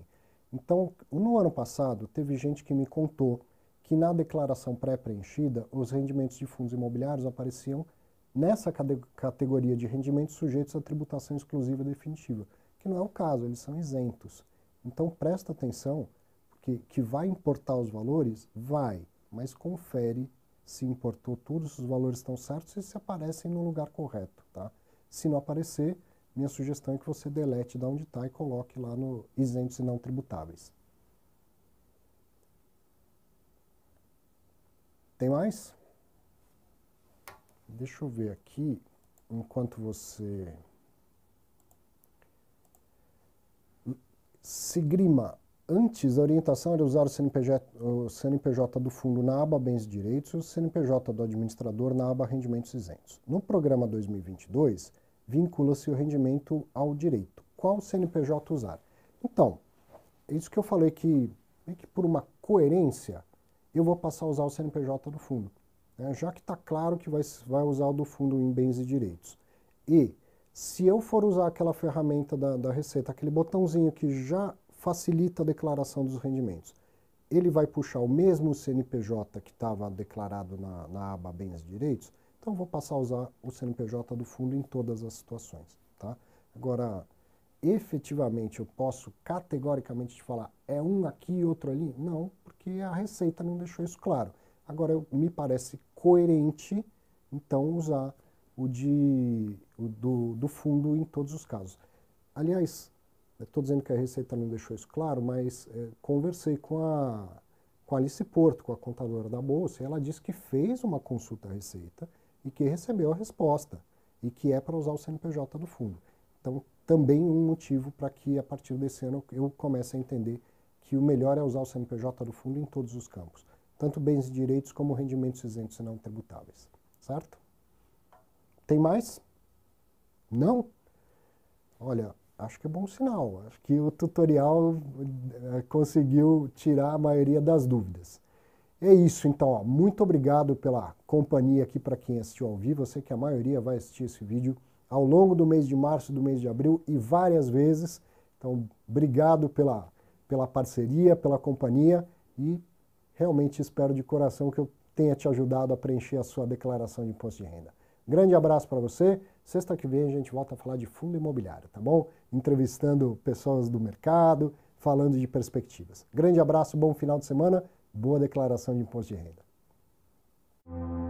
Então, no ano passado, teve gente que me contou que na declaração pré-preenchida, os rendimentos de fundos imobiliários apareciam nessa categoria de rendimentos sujeitos à tributação exclusiva definitiva, que não é o caso, eles são isentos. Então, presta atenção, porque que vai importar os valores? Vai, mas confere se importou tudo, se os valores estão certos e se aparecem no lugar correto, tá? Se não aparecer, minha sugestão é que você delete da onde está e coloque lá no isentos e não tributáveis. Tem mais? Deixa eu ver aqui, enquanto você... grima antes a orientação era usar o CNPJ, o CNPJ do fundo na aba Bens e Direitos e o CNPJ do administrador na aba Rendimentos Isentos. No programa 2022, vincula-se o rendimento ao direito. Qual CNPJ usar? Então, é isso que eu falei que, é que por uma coerência, eu vou passar a usar o CNPJ do fundo. Né? Já que está claro que vai, vai usar o do fundo em bens e direitos. E se eu for usar aquela ferramenta da, da Receita, aquele botãozinho que já facilita a declaração dos rendimentos. Ele vai puxar o mesmo CNPJ que estava declarado na, na aba Bens e Direitos, então vou passar a usar o CNPJ do fundo em todas as situações. Tá? Agora, efetivamente eu posso categoricamente te falar é um aqui e outro ali? Não, porque a Receita não deixou isso claro. Agora, eu, me parece coerente, então, usar o, de, o do, do fundo em todos os casos. Aliás, Estou dizendo que a Receita não deixou isso claro, mas é, conversei com a, com a Alice Porto, com a contadora da Bolsa, e ela disse que fez uma consulta à Receita e que recebeu a resposta, e que é para usar o CNPJ do fundo. Então, também um motivo para que, a partir desse ano, eu comece a entender que o melhor é usar o CNPJ do fundo em todos os campos, tanto bens e direitos como rendimentos isentos e não tributáveis. Certo? Tem mais? Não? Olha, acho que é bom sinal. Acho que o tutorial é, conseguiu tirar a maioria das dúvidas. É isso, então. Ó, muito obrigado pela companhia aqui para quem assistiu ao vivo. Eu sei que a maioria vai assistir esse vídeo ao longo do mês de março, do mês de abril e várias vezes. Então, obrigado pela, pela parceria, pela companhia e realmente espero de coração que eu tenha te ajudado a preencher a sua declaração de imposto de renda. Grande abraço para você. Sexta que vem a gente volta a falar de fundo imobiliário, tá bom? Entrevistando pessoas do mercado, falando de perspectivas. Grande abraço, bom final de semana, boa declaração de imposto de renda.